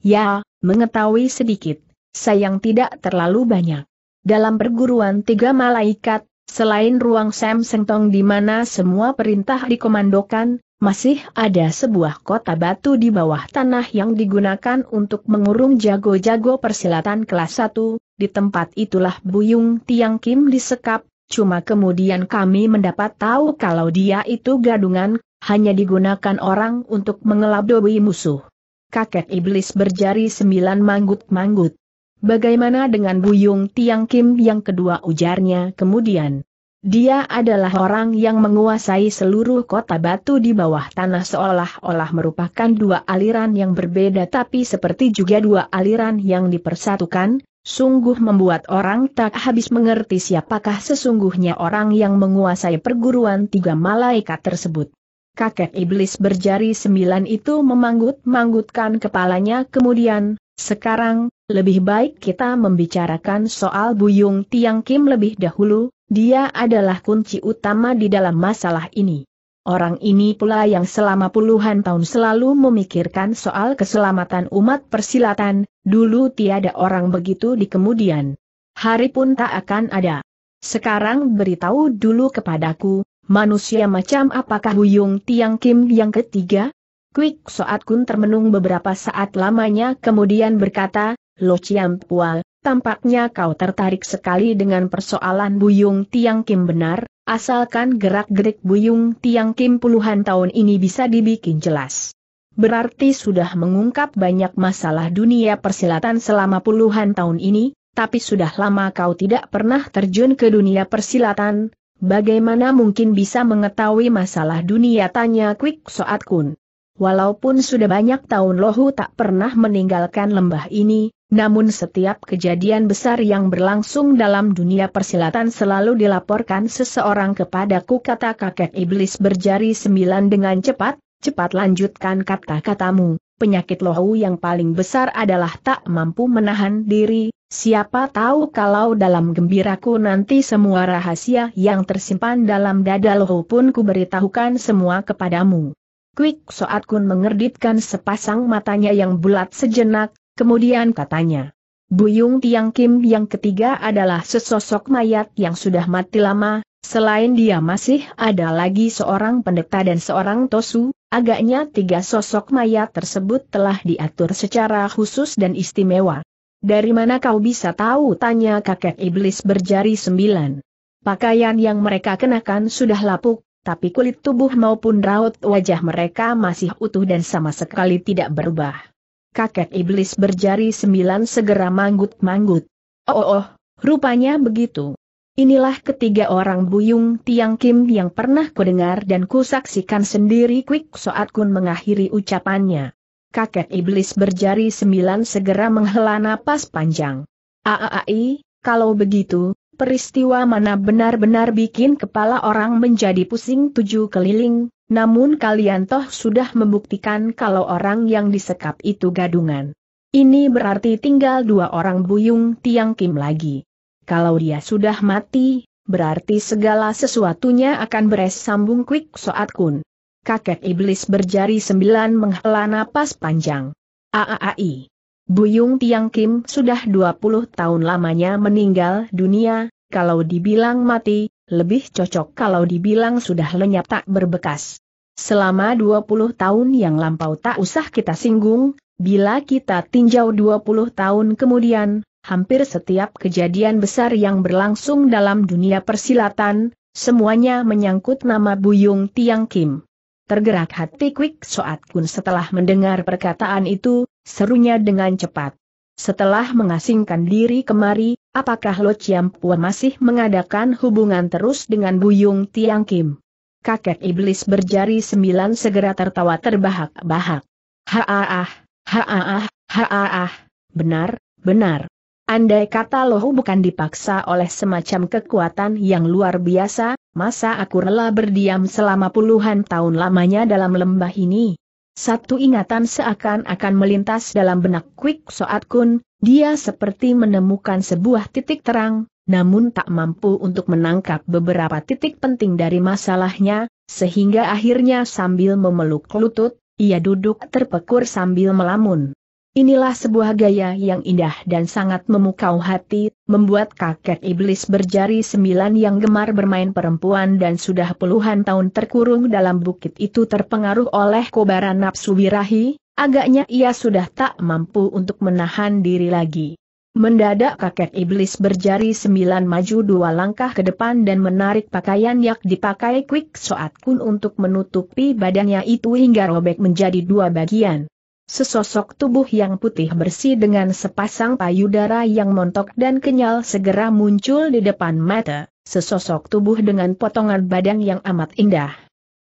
Ya, mengetahui sedikit, sayang tidak terlalu banyak. Dalam perguruan tiga malaikat, selain ruang Sam Sengtong di mana semua perintah dikomandokan, masih ada sebuah kota batu di bawah tanah yang digunakan untuk mengurung jago-jago persilatan kelas 1, di tempat itulah Buyung Tiang Kim disekap, cuma kemudian kami mendapat tahu kalau dia itu gadungan, hanya digunakan orang untuk mengelabui musuh. Kakek iblis berjari sembilan manggut-manggut. Bagaimana dengan Buyung Tiang Kim yang kedua ujarnya kemudian? Dia adalah orang yang menguasai seluruh kota batu di bawah tanah seolah-olah merupakan dua aliran yang berbeda tapi seperti juga dua aliran yang dipersatukan, sungguh membuat orang tak habis mengerti siapakah sesungguhnya orang yang menguasai perguruan tiga malaikat tersebut. Kakek iblis berjari sembilan itu memanggut-manggutkan kepalanya kemudian, sekarang, lebih baik kita membicarakan soal Buyung Tiang Kim lebih dahulu, dia adalah kunci utama di dalam masalah ini. Orang ini pula yang selama puluhan tahun selalu memikirkan soal keselamatan umat persilatan, dulu tiada orang begitu di kemudian. Hari pun tak akan ada. Sekarang beritahu dulu kepadaku, manusia macam apakah Huyung Tiang Kim yang ketiga? Quick Soat Kun termenung beberapa saat lamanya kemudian berkata, Lo Chiam Pual, tampaknya kau tertarik sekali dengan persoalan Buyung Tiang Kim benar, asalkan gerak-gerik Buyung Tiang Kim puluhan tahun ini bisa dibikin jelas. Berarti sudah mengungkap banyak masalah dunia persilatan selama puluhan tahun ini, tapi sudah lama kau tidak pernah terjun ke dunia persilatan, bagaimana mungkin bisa mengetahui masalah dunia tanya Quick Soat Kun. Walaupun sudah banyak tahun Lohu tak pernah meninggalkan lembah ini, namun setiap kejadian besar yang berlangsung dalam dunia persilatan selalu dilaporkan seseorang kepadaku kata kakek iblis berjari sembilan dengan cepat, cepat lanjutkan kata-katamu. Penyakit lohu yang paling besar adalah tak mampu menahan diri, siapa tahu kalau dalam gembiraku nanti semua rahasia yang tersimpan dalam dada lohu pun kuberitahukan semua kepadamu. Quick Soat Kun mengerditkan sepasang matanya yang bulat sejenak, Kemudian katanya, Buyung Tiang Kim yang ketiga adalah sesosok mayat yang sudah mati lama, selain dia masih ada lagi seorang pendeta dan seorang tosu, agaknya tiga sosok mayat tersebut telah diatur secara khusus dan istimewa. Dari mana kau bisa tahu? tanya kakek iblis berjari sembilan. Pakaian yang mereka kenakan sudah lapuk, tapi kulit tubuh maupun raut wajah mereka masih utuh dan sama sekali tidak berubah kakek iblis berjari sembilan segera manggut-manggut. Oh, oh, oh, rupanya begitu. Inilah ketiga orang Buyung Tiang Kim yang pernah kudengar dan kusaksikan sendiri Quick Soat Kun mengakhiri ucapannya. Kakek iblis berjari sembilan segera menghela napas panjang. Aaai, kalau begitu, peristiwa mana benar-benar bikin kepala orang menjadi pusing tujuh keliling, namun kalian toh sudah membuktikan kalau orang yang disekap itu gadungan. Ini berarti tinggal dua orang buyung Tiang Kim lagi. Kalau dia sudah mati, berarti segala sesuatunya akan beres sambung quick Soat Kun. Kakek iblis berjari sembilan menghela napas panjang. Aaai. Buyung Tiang Kim sudah 20 tahun lamanya meninggal dunia, kalau dibilang mati, lebih cocok kalau dibilang sudah lenyap tak berbekas. Selama 20 tahun yang lampau tak usah kita singgung, bila kita tinjau 20 tahun kemudian, hampir setiap kejadian besar yang berlangsung dalam dunia persilatan, semuanya menyangkut nama Buyung Tiang Kim. Tergerak hati Kwik Soat Kun setelah mendengar perkataan itu, serunya dengan cepat. Setelah mengasingkan diri kemari, apakah Lo Chiam Puan masih mengadakan hubungan terus dengan Buyung Tiang Kim? Kakek iblis berjari sembilan segera tertawa terbahak-bahak. Haaah, haaah, haaah, benar, benar. Andai kata loh bukan dipaksa oleh semacam kekuatan yang luar biasa, masa aku rela berdiam selama puluhan tahun lamanya dalam lembah ini? Satu ingatan seakan-akan melintas dalam benak Quick Soat Kun, dia seperti menemukan sebuah titik terang, namun tak mampu untuk menangkap beberapa titik penting dari masalahnya, sehingga akhirnya sambil memeluk lutut, ia duduk terpekur sambil melamun. Inilah sebuah gaya yang indah dan sangat memukau hati, membuat kakek iblis berjari sembilan yang gemar bermain perempuan dan sudah puluhan tahun terkurung dalam bukit itu terpengaruh oleh kobaran nafsu birahi, agaknya ia sudah tak mampu untuk menahan diri lagi. Mendadak kakek iblis berjari sembilan maju dua langkah ke depan dan menarik pakaian yang dipakai Quick Soat Kun untuk menutupi badannya itu hingga robek menjadi dua bagian. Sesosok tubuh yang putih bersih dengan sepasang payudara yang montok dan kenyal segera muncul di depan mata, sesosok tubuh dengan potongan badan yang amat indah.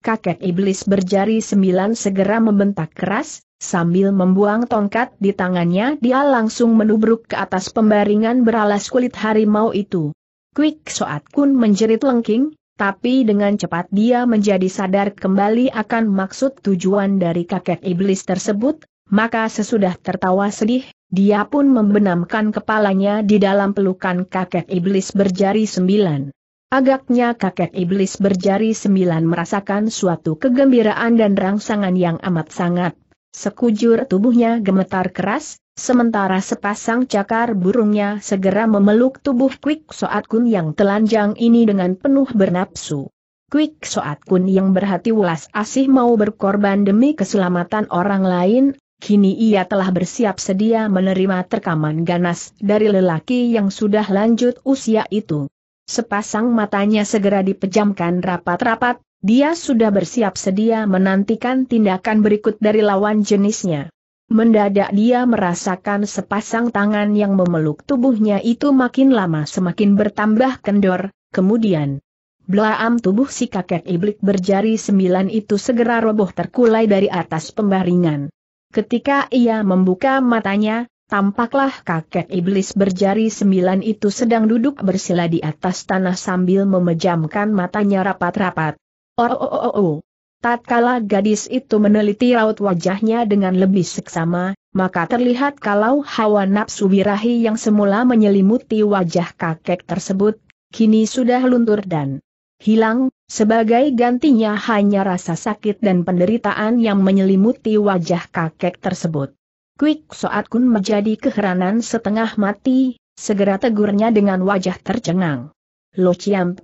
Kakek iblis berjari sembilan segera membentak keras, sambil membuang tongkat di tangannya dia langsung menubruk ke atas pembaringan beralas kulit harimau itu. Quick Soat Kun menjerit lengking, tapi dengan cepat dia menjadi sadar kembali akan maksud tujuan dari kakek iblis tersebut, maka sesudah tertawa sedih, dia pun membenamkan kepalanya di dalam pelukan kakek iblis berjari sembilan. Agaknya kakek iblis berjari sembilan merasakan suatu kegembiraan dan rangsangan yang amat sangat. Sekujur tubuhnya gemetar keras, sementara sepasang cakar burungnya segera memeluk tubuh Quick Soat Kun yang telanjang ini dengan penuh bernapsu. Quick Soat Kun yang berhati welas asih mau berkorban demi keselamatan orang lain, kini ia telah bersiap sedia menerima terkaman ganas dari lelaki yang sudah lanjut usia itu. Sepasang matanya segera dipejamkan rapat-rapat, dia sudah bersiap sedia menantikan tindakan berikut dari lawan jenisnya. Mendadak dia merasakan sepasang tangan yang memeluk tubuhnya itu makin lama semakin bertambah kendor, kemudian Blaam tubuh si kakek iblik berjari sembilan itu segera roboh terkulai dari atas pembaringan. Ketika ia membuka matanya, tampaklah kakek iblis berjari sembilan itu sedang duduk bersila di atas tanah sambil memejamkan matanya rapat-rapat. Oh, oh, oh, oh, oh. Tatkala gadis itu meneliti raut wajahnya dengan lebih seksama, maka terlihat kalau hawa nafsu birahi yang semula menyelimuti wajah kakek tersebut, kini sudah luntur dan hilang, sebagai gantinya hanya rasa sakit dan penderitaan yang menyelimuti wajah kakek tersebut. Quick saat Kun menjadi keheranan setengah mati, segera tegurnya dengan wajah tercengang. Lo Ciam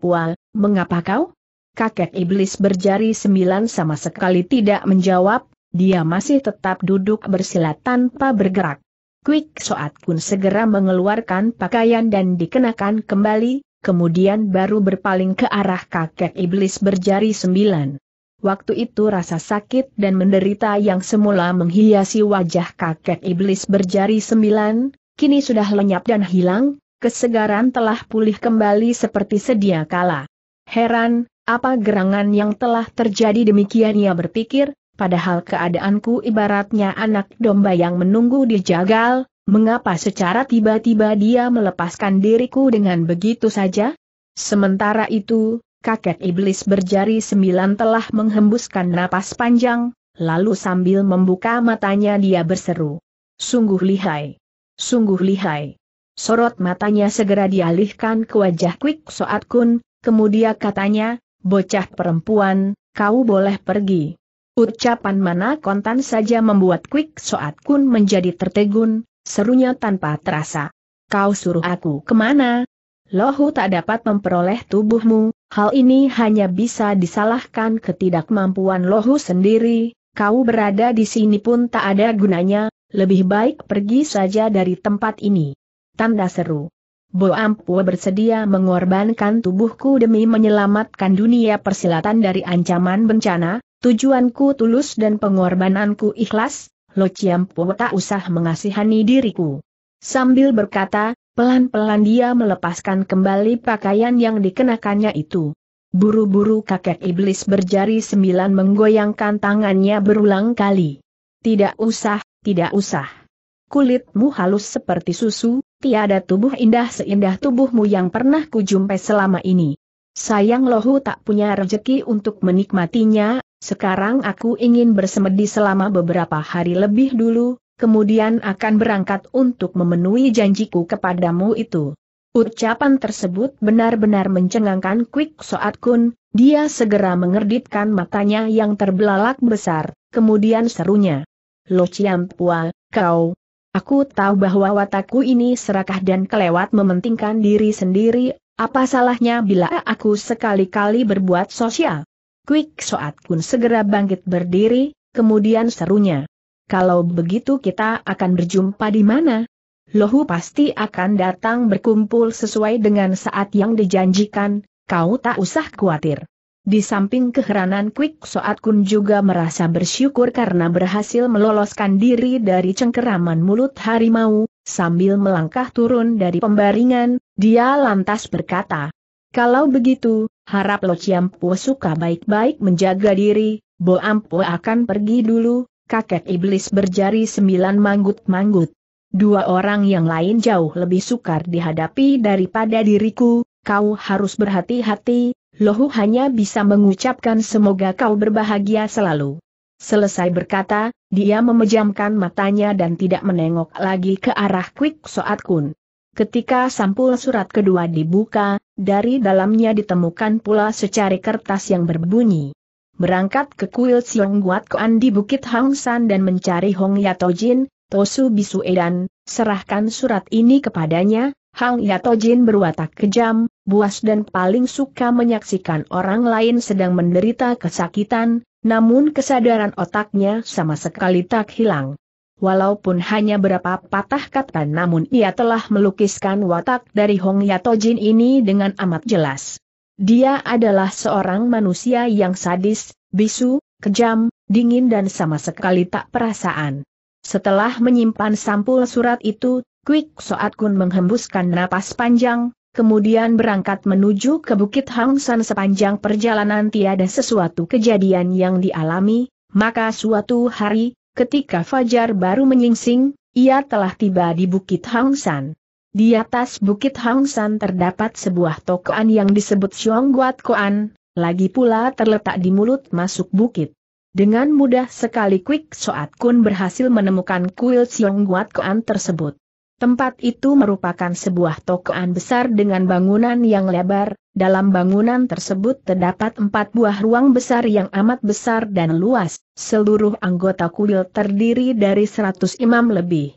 mengapa kau? Kakek iblis berjari sembilan sama sekali tidak menjawab, dia masih tetap duduk bersila tanpa bergerak. Quick saat Kun segera mengeluarkan pakaian dan dikenakan kembali, kemudian baru berpaling ke arah kakek iblis berjari sembilan. Waktu itu rasa sakit dan menderita yang semula menghiasi wajah kakek iblis berjari sembilan, kini sudah lenyap dan hilang, kesegaran telah pulih kembali seperti sedia kala. Heran, apa gerangan yang telah terjadi demikian ia berpikir, padahal keadaanku ibaratnya anak domba yang menunggu dijagal, Mengapa secara tiba-tiba dia melepaskan diriku dengan begitu saja? Sementara itu, kakek iblis berjari sembilan telah menghembuskan napas panjang, lalu sambil membuka matanya dia berseru. Sungguh lihai! Sungguh lihai! Sorot matanya segera dialihkan ke wajah Quick Soat Kun, kemudian katanya, bocah perempuan, kau boleh pergi. Ucapan mana kontan saja membuat Quick Soat Kun menjadi tertegun, serunya tanpa terasa. Kau suruh aku kemana? Lohu tak dapat memperoleh tubuhmu, hal ini hanya bisa disalahkan ketidakmampuan Lohu sendiri, kau berada di sini pun tak ada gunanya, lebih baik pergi saja dari tempat ini. Tanda seru. Bo Ampu bersedia mengorbankan tubuhku demi menyelamatkan dunia persilatan dari ancaman bencana, tujuanku tulus dan pengorbananku ikhlas, Lo Chiam Po tak usah mengasihani diriku. Sambil berkata, pelan-pelan dia melepaskan kembali pakaian yang dikenakannya itu. Buru-buru kakek iblis berjari sembilan menggoyangkan tangannya berulang kali. Tidak usah, tidak usah. Kulitmu halus seperti susu, tiada tubuh indah seindah tubuhmu yang pernah kujumpai selama ini. Sayang lohu tak punya rezeki untuk menikmatinya, sekarang aku ingin bersemedi selama beberapa hari lebih dulu, kemudian akan berangkat untuk memenuhi janjiku kepadamu itu. Ucapan tersebut benar-benar mencengangkan Quick Soat Kun, dia segera mengerditkan matanya yang terbelalak besar, kemudian serunya. Lo Chiam Pua, kau. Aku tahu bahwa watakku ini serakah dan kelewat mementingkan diri sendiri, apa salahnya bila aku sekali-kali berbuat sosial? Quick Soat Kun segera bangkit berdiri, kemudian serunya. Kalau begitu kita akan berjumpa di mana? Lohu pasti akan datang berkumpul sesuai dengan saat yang dijanjikan, kau tak usah khawatir. Di samping keheranan Quick Soat Kun juga merasa bersyukur karena berhasil meloloskan diri dari cengkeraman mulut harimau, sambil melangkah turun dari pembaringan, dia lantas berkata, Kalau begitu, harap Lo ciampo suka baik-baik menjaga diri, Bo ampo akan pergi dulu, kakek iblis berjari sembilan manggut-manggut. Dua orang yang lain jauh lebih sukar dihadapi daripada diriku, kau harus berhati-hati, Lohu hanya bisa mengucapkan semoga kau berbahagia selalu. Selesai berkata, dia memejamkan matanya dan tidak menengok lagi ke arah Quick Soat Kun. Ketika sampul surat kedua dibuka, dari dalamnya ditemukan pula secari kertas yang berbunyi. Berangkat ke kuil Siong Guat Koan di Bukit Hang San dan mencari Hong Yato Jin, Tosu Bisu Edan, serahkan surat ini kepadanya, Hong Yato Jin berwatak kejam, buas dan paling suka menyaksikan orang lain sedang menderita kesakitan, namun kesadaran otaknya sama sekali tak hilang. Walaupun hanya berapa patah kata namun ia telah melukiskan watak dari Hong Yatojin ini dengan amat jelas. Dia adalah seorang manusia yang sadis, bisu, kejam, dingin dan sama sekali tak perasaan. Setelah menyimpan sampul surat itu, Quick Soat Kun menghembuskan napas panjang, kemudian berangkat menuju ke Bukit Hang San sepanjang perjalanan tiada sesuatu kejadian yang dialami, maka suatu hari, Ketika Fajar baru menyingsing, ia telah tiba di Bukit Hang San. Di atas Bukit Hang San terdapat sebuah tokoan yang disebut Xiong Guat Koan, lagi pula terletak di mulut masuk bukit. Dengan mudah sekali Quick Soat Kun berhasil menemukan kuil Xiong Guat Koan tersebut. Tempat itu merupakan sebuah tokoan besar dengan bangunan yang lebar, dalam bangunan tersebut terdapat empat buah ruang besar yang amat besar dan luas, seluruh anggota kuil terdiri dari seratus imam lebih.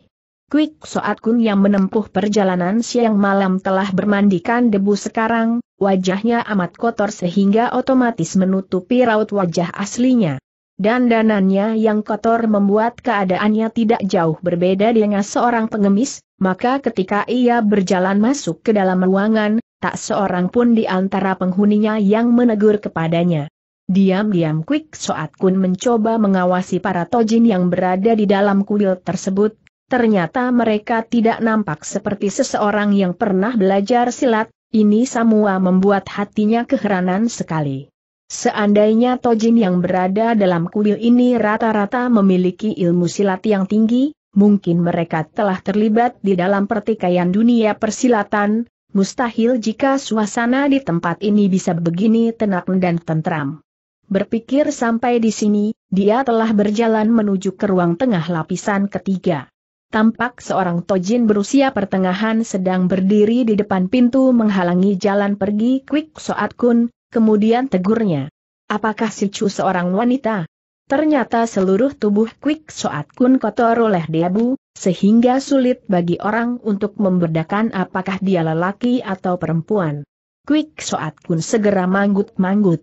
Quick Soat Kun yang menempuh perjalanan siang malam telah bermandikan debu sekarang, wajahnya amat kotor sehingga otomatis menutupi raut wajah aslinya. Dan dandanannya yang kotor membuat keadaannya tidak jauh berbeda dengan seorang pengemis, maka ketika ia berjalan masuk ke dalam ruangan, tak seorang pun di antara penghuninya yang menegur kepadanya. Diam-diam Quick Soat Kun mencoba mengawasi para tojin yang berada di dalam kuil tersebut, ternyata mereka tidak nampak seperti seseorang yang pernah belajar silat, ini semua membuat hatinya keheranan sekali. Seandainya Tojin yang berada dalam kuil ini rata-rata memiliki ilmu silat yang tinggi, mungkin mereka telah terlibat di dalam pertikaian dunia persilatan, mustahil jika suasana di tempat ini bisa begini tenang dan tentram. Berpikir sampai di sini, dia telah berjalan menuju ke ruang tengah lapisan ketiga. Tampak seorang tojin berusia pertengahan sedang berdiri di depan pintu menghalangi jalan pergi Quick Soat Kun, kemudian tegurnya. Apakah si Chu seorang wanita? Ternyata seluruh tubuh Quick Soat Kun kotor oleh debu, sehingga sulit bagi orang untuk membedakan apakah dia lelaki atau perempuan. Quick Soat Kun segera manggut-manggut.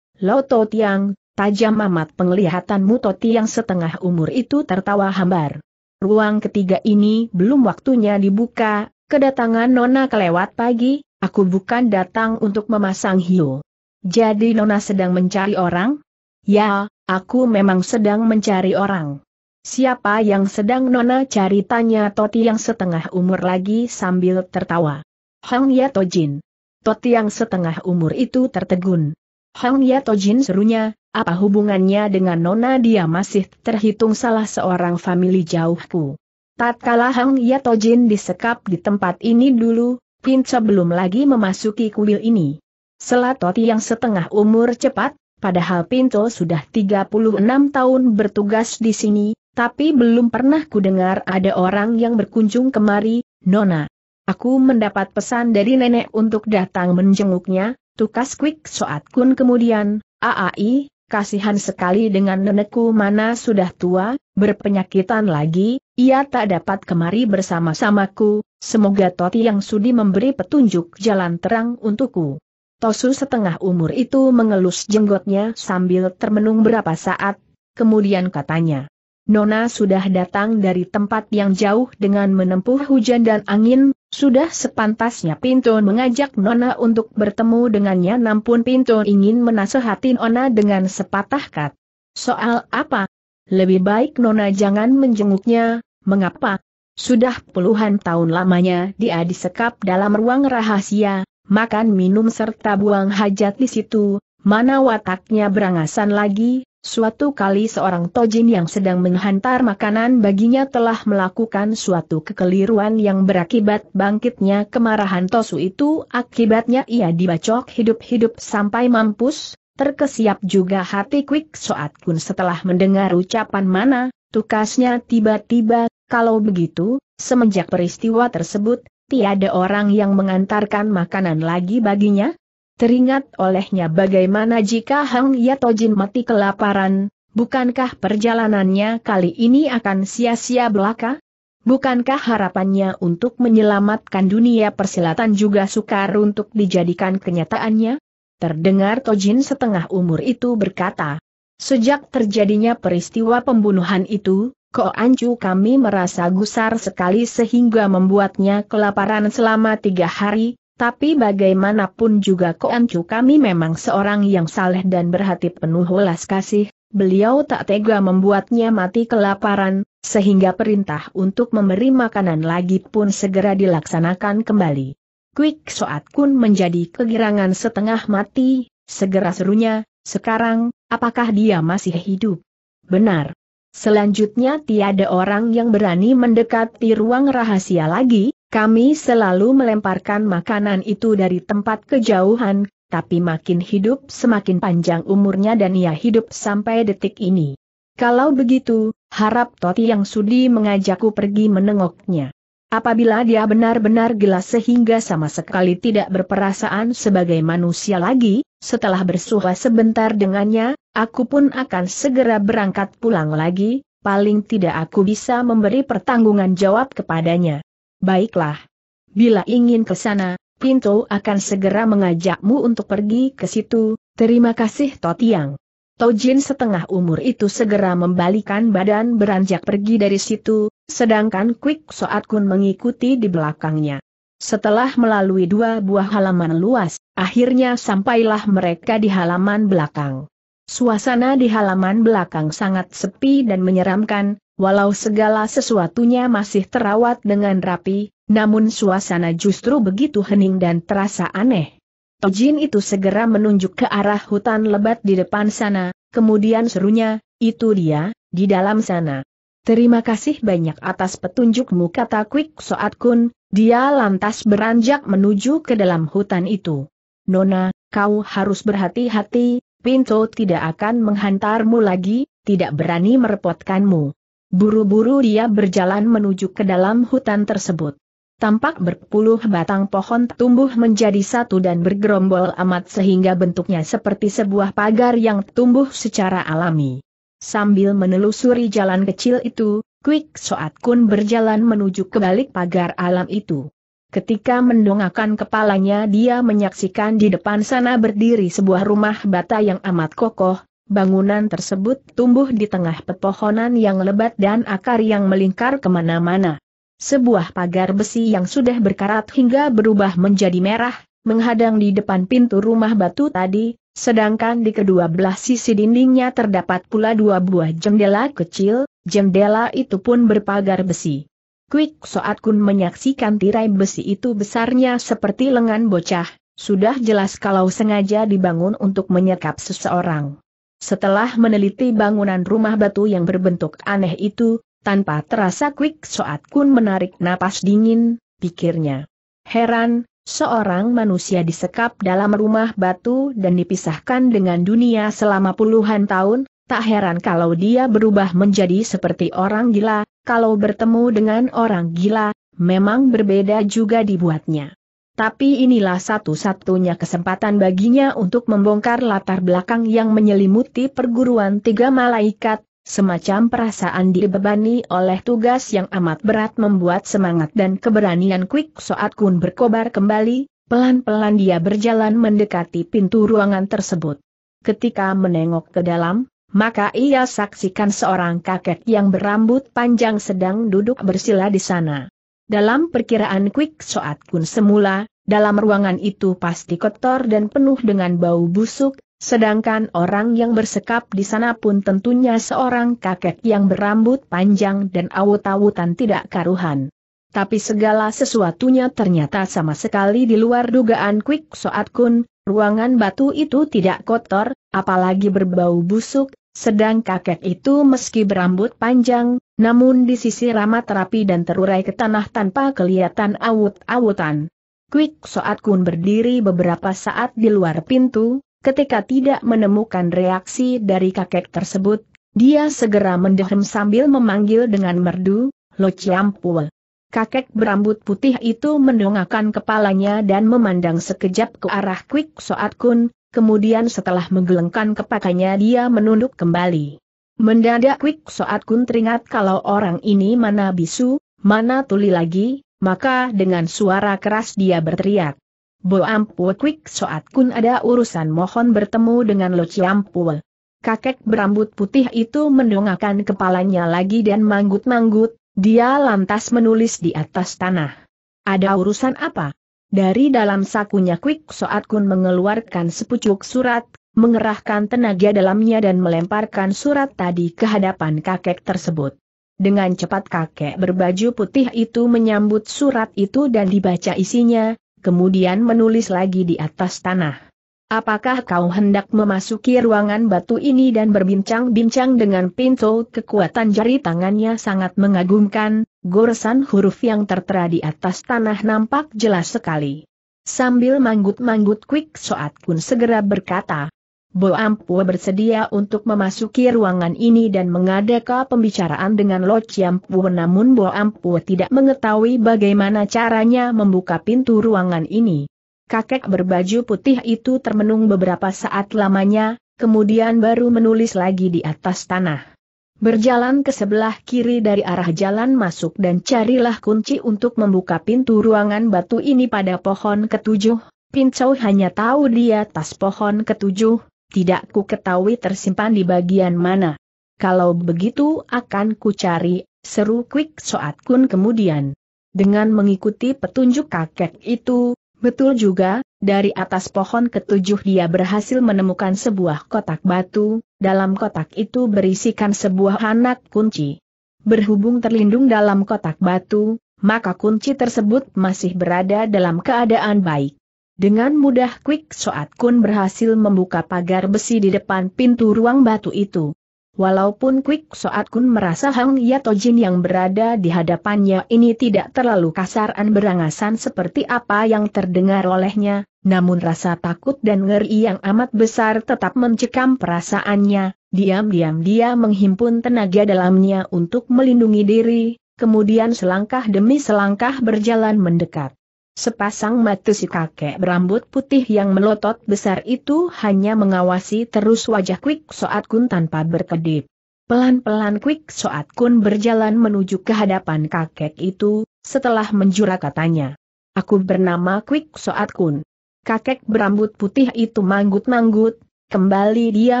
To Tiang, tajam amat penglihatanmu Toti yang setengah umur itu tertawa hambar. Ruang ketiga ini belum waktunya dibuka, kedatangan Nona kelewat pagi, aku bukan datang untuk memasang hiu. Jadi Nona sedang mencari orang? Ya, aku memang sedang mencari orang. Siapa yang sedang Nona cari tanya Toti yang setengah umur lagi sambil tertawa. Hang Ya Tojin. Toti yang setengah umur itu tertegun. Hang Ya Tojin serunya, apa hubungannya dengan Nona dia masih terhitung salah seorang famili jauhku. Tatkala Hang Ya Tojin disekap di tempat ini dulu, Pinca belum lagi memasuki kuil ini. Selatoti yang setengah umur cepat, padahal Pinto sudah 36 tahun bertugas di sini, tapi belum pernah kudengar ada orang yang berkunjung kemari, Nona. Aku mendapat pesan dari nenek untuk datang menjenguknya, tukas quick soat kun kemudian, aai, kasihan sekali dengan nenekku mana sudah tua, berpenyakitan lagi, ia tak dapat kemari bersama-samaku, semoga Toti yang sudi memberi petunjuk jalan terang untukku. Tosu setengah umur itu mengelus jenggotnya sambil termenung berapa saat, kemudian katanya. Nona sudah datang dari tempat yang jauh dengan menempuh hujan dan angin, sudah sepantasnya Pinto mengajak Nona untuk bertemu dengannya namun Pinto ingin menasehati Nona dengan sepatah kata. Soal apa? Lebih baik Nona jangan menjenguknya, mengapa? Sudah puluhan tahun lamanya dia disekap dalam ruang rahasia, makan minum serta buang hajat di situ, mana wataknya berangasan lagi, suatu kali seorang tojin yang sedang menghantar makanan baginya telah melakukan suatu kekeliruan yang berakibat bangkitnya kemarahan Tosu itu akibatnya ia dibacok hidup-hidup sampai mampus, terkesiap juga hati Quick Soat Kun setelah mendengar ucapan mana, tukasnya tiba-tiba, kalau begitu, semenjak peristiwa tersebut, ada orang yang mengantarkan makanan lagi baginya? Teringat olehnya bagaimana jika Hang Yatojin mati kelaparan, bukankah perjalanannya kali ini akan sia-sia belaka? Bukankah harapannya untuk menyelamatkan dunia persilatan juga sukar untuk dijadikan kenyataannya? Terdengar Tojin setengah umur itu berkata, Sejak terjadinya peristiwa pembunuhan itu, Ko Anju kami merasa gusar sekali sehingga membuatnya kelaparan selama tiga hari, tapi bagaimanapun juga Ko Anju kami memang seorang yang saleh dan berhati penuh welas kasih, beliau tak tega membuatnya mati kelaparan, sehingga perintah untuk memberi makanan lagi pun segera dilaksanakan kembali. Quick Soat Kun menjadi kegirangan setengah mati, segera serunya, sekarang, apakah dia masih hidup? Benar, Selanjutnya tiada orang yang berani mendekati ruang rahasia lagi, kami selalu melemparkan makanan itu dari tempat kejauhan, tapi makin hidup semakin panjang umurnya dan ia hidup sampai detik ini. Kalau begitu, harap Toti yang sudi mengajakku pergi menengoknya. Apabila dia benar-benar gila sehingga sama sekali tidak berperasaan sebagai manusia lagi, setelah bersuha sebentar dengannya, aku pun akan segera berangkat pulang lagi, paling tidak aku bisa memberi pertanggungan jawab kepadanya. Baiklah. Bila ingin ke sana, Pinto akan segera mengajakmu untuk pergi ke situ, terima kasih Totiang. Tojin setengah umur itu segera membalikan badan beranjak pergi dari situ, sedangkan Quick Soat Kun mengikuti di belakangnya. Setelah melalui dua buah halaman luas, akhirnya sampailah mereka di halaman belakang. Suasana di halaman belakang sangat sepi dan menyeramkan, walau segala sesuatunya masih terawat dengan rapi, namun suasana justru begitu hening dan terasa aneh. Tojin itu segera menunjuk ke arah hutan lebat di depan sana, kemudian serunya, itu dia, di dalam sana. Terima kasih banyak atas petunjukmu kata Quick Soat Kun, dia lantas beranjak menuju ke dalam hutan itu. Nona, kau harus berhati-hati, Pinto tidak akan menghantarmu lagi, tidak berani merepotkanmu. Buru-buru dia berjalan menuju ke dalam hutan tersebut. Tampak berpuluh batang pohon tumbuh menjadi satu dan bergerombol amat sehingga bentuknya seperti sebuah pagar yang tumbuh secara alami. Sambil menelusuri jalan kecil itu, Quick Soat Kun berjalan menuju ke balik pagar alam itu. Ketika mendongakkan kepalanya dia menyaksikan di depan sana berdiri sebuah rumah bata yang amat kokoh, bangunan tersebut tumbuh di tengah pepohonan yang lebat dan akar yang melingkar kemana-mana. Sebuah pagar besi yang sudah berkarat hingga berubah menjadi merah, menghadang di depan pintu rumah batu tadi, Sedangkan di kedua belah sisi dindingnya terdapat pula dua buah jendela kecil, jendela itu pun berpagar besi. Quick Soat Kun menyaksikan tirai besi itu besarnya seperti lengan bocah, sudah jelas kalau sengaja dibangun untuk menyekap seseorang. Setelah meneliti bangunan rumah batu yang berbentuk aneh itu, tanpa terasa Quick Soat Kun menarik napas dingin, pikirnya. Heran, Seorang manusia disekap dalam rumah batu dan dipisahkan dengan dunia selama puluhan tahun, tak heran kalau dia berubah menjadi seperti orang gila, kalau bertemu dengan orang gila, memang berbeda juga dibuatnya. Tapi inilah satu-satunya kesempatan baginya untuk membongkar latar belakang yang menyelimuti perguruan tiga malaikat, Semacam perasaan dibebani oleh tugas yang amat berat membuat semangat dan keberanian Quick Soat Kun berkobar kembali, pelan-pelan dia berjalan mendekati pintu ruangan tersebut. Ketika menengok ke dalam, maka ia saksikan seorang kakek yang berambut panjang sedang duduk bersila di sana. Dalam perkiraan Quick Soat Kun semula, dalam ruangan itu pasti kotor dan penuh dengan bau busuk, Sedangkan orang yang bersekap di sana pun tentunya seorang kakek yang berambut panjang dan awut-awutan tidak karuhan. Tapi segala sesuatunya ternyata sama sekali di luar dugaan Quick Soat Kun, ruangan batu itu tidak kotor, apalagi berbau busuk, sedang kakek itu meski berambut panjang, namun di sisi ramah terapi dan terurai ke tanah tanpa kelihatan awut-awutan. Quick Soat Kun berdiri beberapa saat di luar pintu, ketika tidak menemukan reaksi dari kakek tersebut, dia segera mendehem sambil memanggil dengan merdu, Lo Ciampul. Kakek berambut putih itu mendongakkan kepalanya dan memandang sekejap ke arah Quick Soat Kun, kemudian setelah menggelengkan kepakanya dia menunduk kembali. Mendadak Quick Soat Kun teringat kalau orang ini mana bisu, mana tuli lagi, maka dengan suara keras dia berteriak. Boampul Quick Soat Kun ada urusan mohon bertemu dengan Lo Ciampul. Kakek berambut putih itu mendongakkan kepalanya lagi dan manggut-manggut, dia lantas menulis di atas tanah. Ada urusan apa? Dari dalam sakunya Quick Soat Kun mengeluarkan sepucuk surat, mengerahkan tenaga dalamnya dan melemparkan surat tadi ke hadapan kakek tersebut. Dengan cepat kakek berbaju putih itu menyambut surat itu dan dibaca isinya, kemudian menulis lagi di atas tanah. Apakah kau hendak memasuki ruangan batu ini dan berbincang-bincang dengan pintu kekuatan jari tangannya sangat mengagumkan, goresan huruf yang tertera di atas tanah nampak jelas sekali. Sambil manggut-manggut Quick Soat pun segera berkata, Bo Ampu bersedia untuk memasuki ruangan ini dan mengadakan pembicaraan dengan Lo Chiampu namun Bo Ampu tidak mengetahui bagaimana caranya membuka pintu ruangan ini. Kakek berbaju putih itu termenung beberapa saat lamanya, kemudian baru menulis lagi di atas tanah. Berjalan ke sebelah kiri dari arah jalan masuk dan carilah kunci untuk membuka pintu ruangan batu ini pada pohon ketujuh. Pincau hanya tahu di atas pohon ketujuh, tidak ku ketahui tersimpan di bagian mana. Kalau begitu akan ku cari, seru Quick Soat Kun kemudian. Dengan mengikuti petunjuk kakek itu, betul juga, dari atas pohon ketujuh dia berhasil menemukan sebuah kotak batu, dalam kotak itu berisikan sebuah anak kunci. Berhubung terlindung dalam kotak batu, maka kunci tersebut masih berada dalam keadaan baik. Dengan mudah Quick Soat Kun berhasil membuka pagar besi di depan pintu ruang batu itu. Walaupun Quick Soat Kun merasa Hang Yatojin yang berada di hadapannya ini tidak terlalu kasar dan berangasan seperti apa yang terdengar olehnya, namun rasa takut dan ngeri yang amat besar tetap mencekam perasaannya, diam-diam dia menghimpun tenaga dalamnya untuk melindungi diri, kemudian selangkah demi selangkah berjalan mendekat. Sepasang mata si kakek berambut putih yang melotot besar itu hanya mengawasi terus wajah Quick Soat Kun tanpa berkedip. Pelan-pelan Quick Soat Kun berjalan menuju ke hadapan kakek itu, setelah menjura katanya. Aku bernama Quick Soat Kun. Kakek berambut putih itu manggut-manggut, kembali dia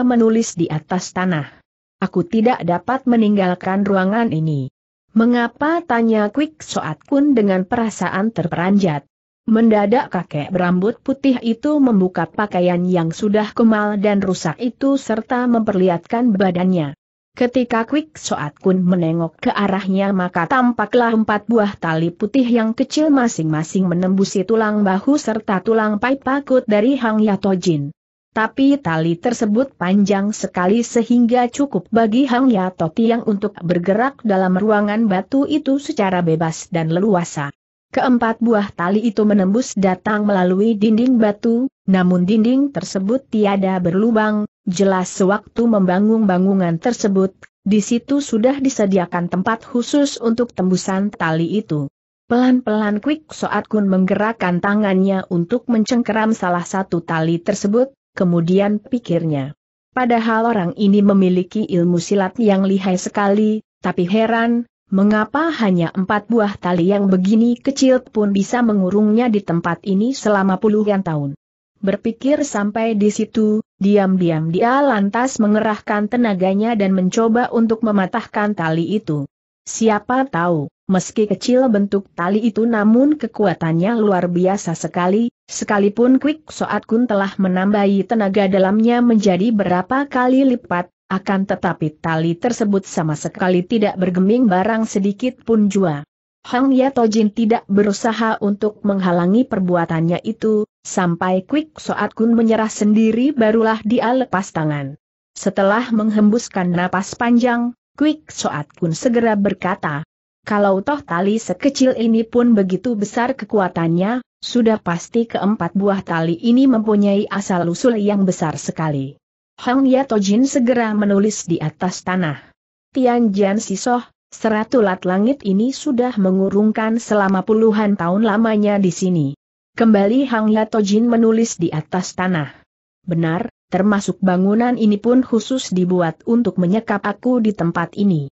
menulis di atas tanah. Aku tidak dapat meninggalkan ruangan ini. Mengapa tanya Quick Soat Kun dengan perasaan terperanjat? Mendadak kakek berambut putih itu membuka pakaian yang sudah kemal dan rusak itu serta memperlihatkan badannya. Ketika Quick Soat Kun menengok ke arahnya maka tampaklah empat buah tali putih yang kecil masing-masing menembusi tulang bahu serta tulang pai pakut dari Hang Jin. Tapi tali tersebut panjang sekali sehingga cukup bagi Hang Yato yang untuk bergerak dalam ruangan batu itu secara bebas dan leluasa. Keempat buah tali itu menembus datang melalui dinding batu, namun dinding tersebut tiada berlubang, jelas sewaktu membangun bangunan tersebut, di situ sudah disediakan tempat khusus untuk tembusan tali itu. Pelan-pelan Quick Soat Kun menggerakkan tangannya untuk mencengkeram salah satu tali tersebut, kemudian pikirnya. Padahal orang ini memiliki ilmu silat yang lihai sekali, tapi heran, mengapa hanya empat buah tali yang begini kecil pun bisa mengurungnya di tempat ini selama puluhan tahun. Berpikir sampai di situ, diam-diam dia lantas mengerahkan tenaganya dan mencoba untuk mematahkan tali itu. Siapa tahu, meski kecil bentuk tali itu namun kekuatannya luar biasa sekali, sekalipun Quick Soat Kun telah menambahi tenaga dalamnya menjadi berapa kali lipat, akan tetapi tali tersebut sama sekali tidak bergeming barang sedikit pun jua. Hang Yato Jin tidak berusaha untuk menghalangi perbuatannya itu, sampai Quick Soat Kun menyerah sendiri barulah dia lepas tangan. Setelah menghembuskan napas panjang, Quick Soat Kun segera berkata, kalau toh tali sekecil ini pun begitu besar kekuatannya, sudah pasti keempat buah tali ini mempunyai asal-usul yang besar sekali. Hong Yatojin segera menulis di atas tanah. Tian Jian Sisoh, seratulat langit ini sudah mengurungkan selama puluhan tahun lamanya di sini. Kembali Hang Yatojin menulis di atas tanah. Benar, termasuk bangunan ini pun khusus dibuat untuk menyekap aku di tempat ini.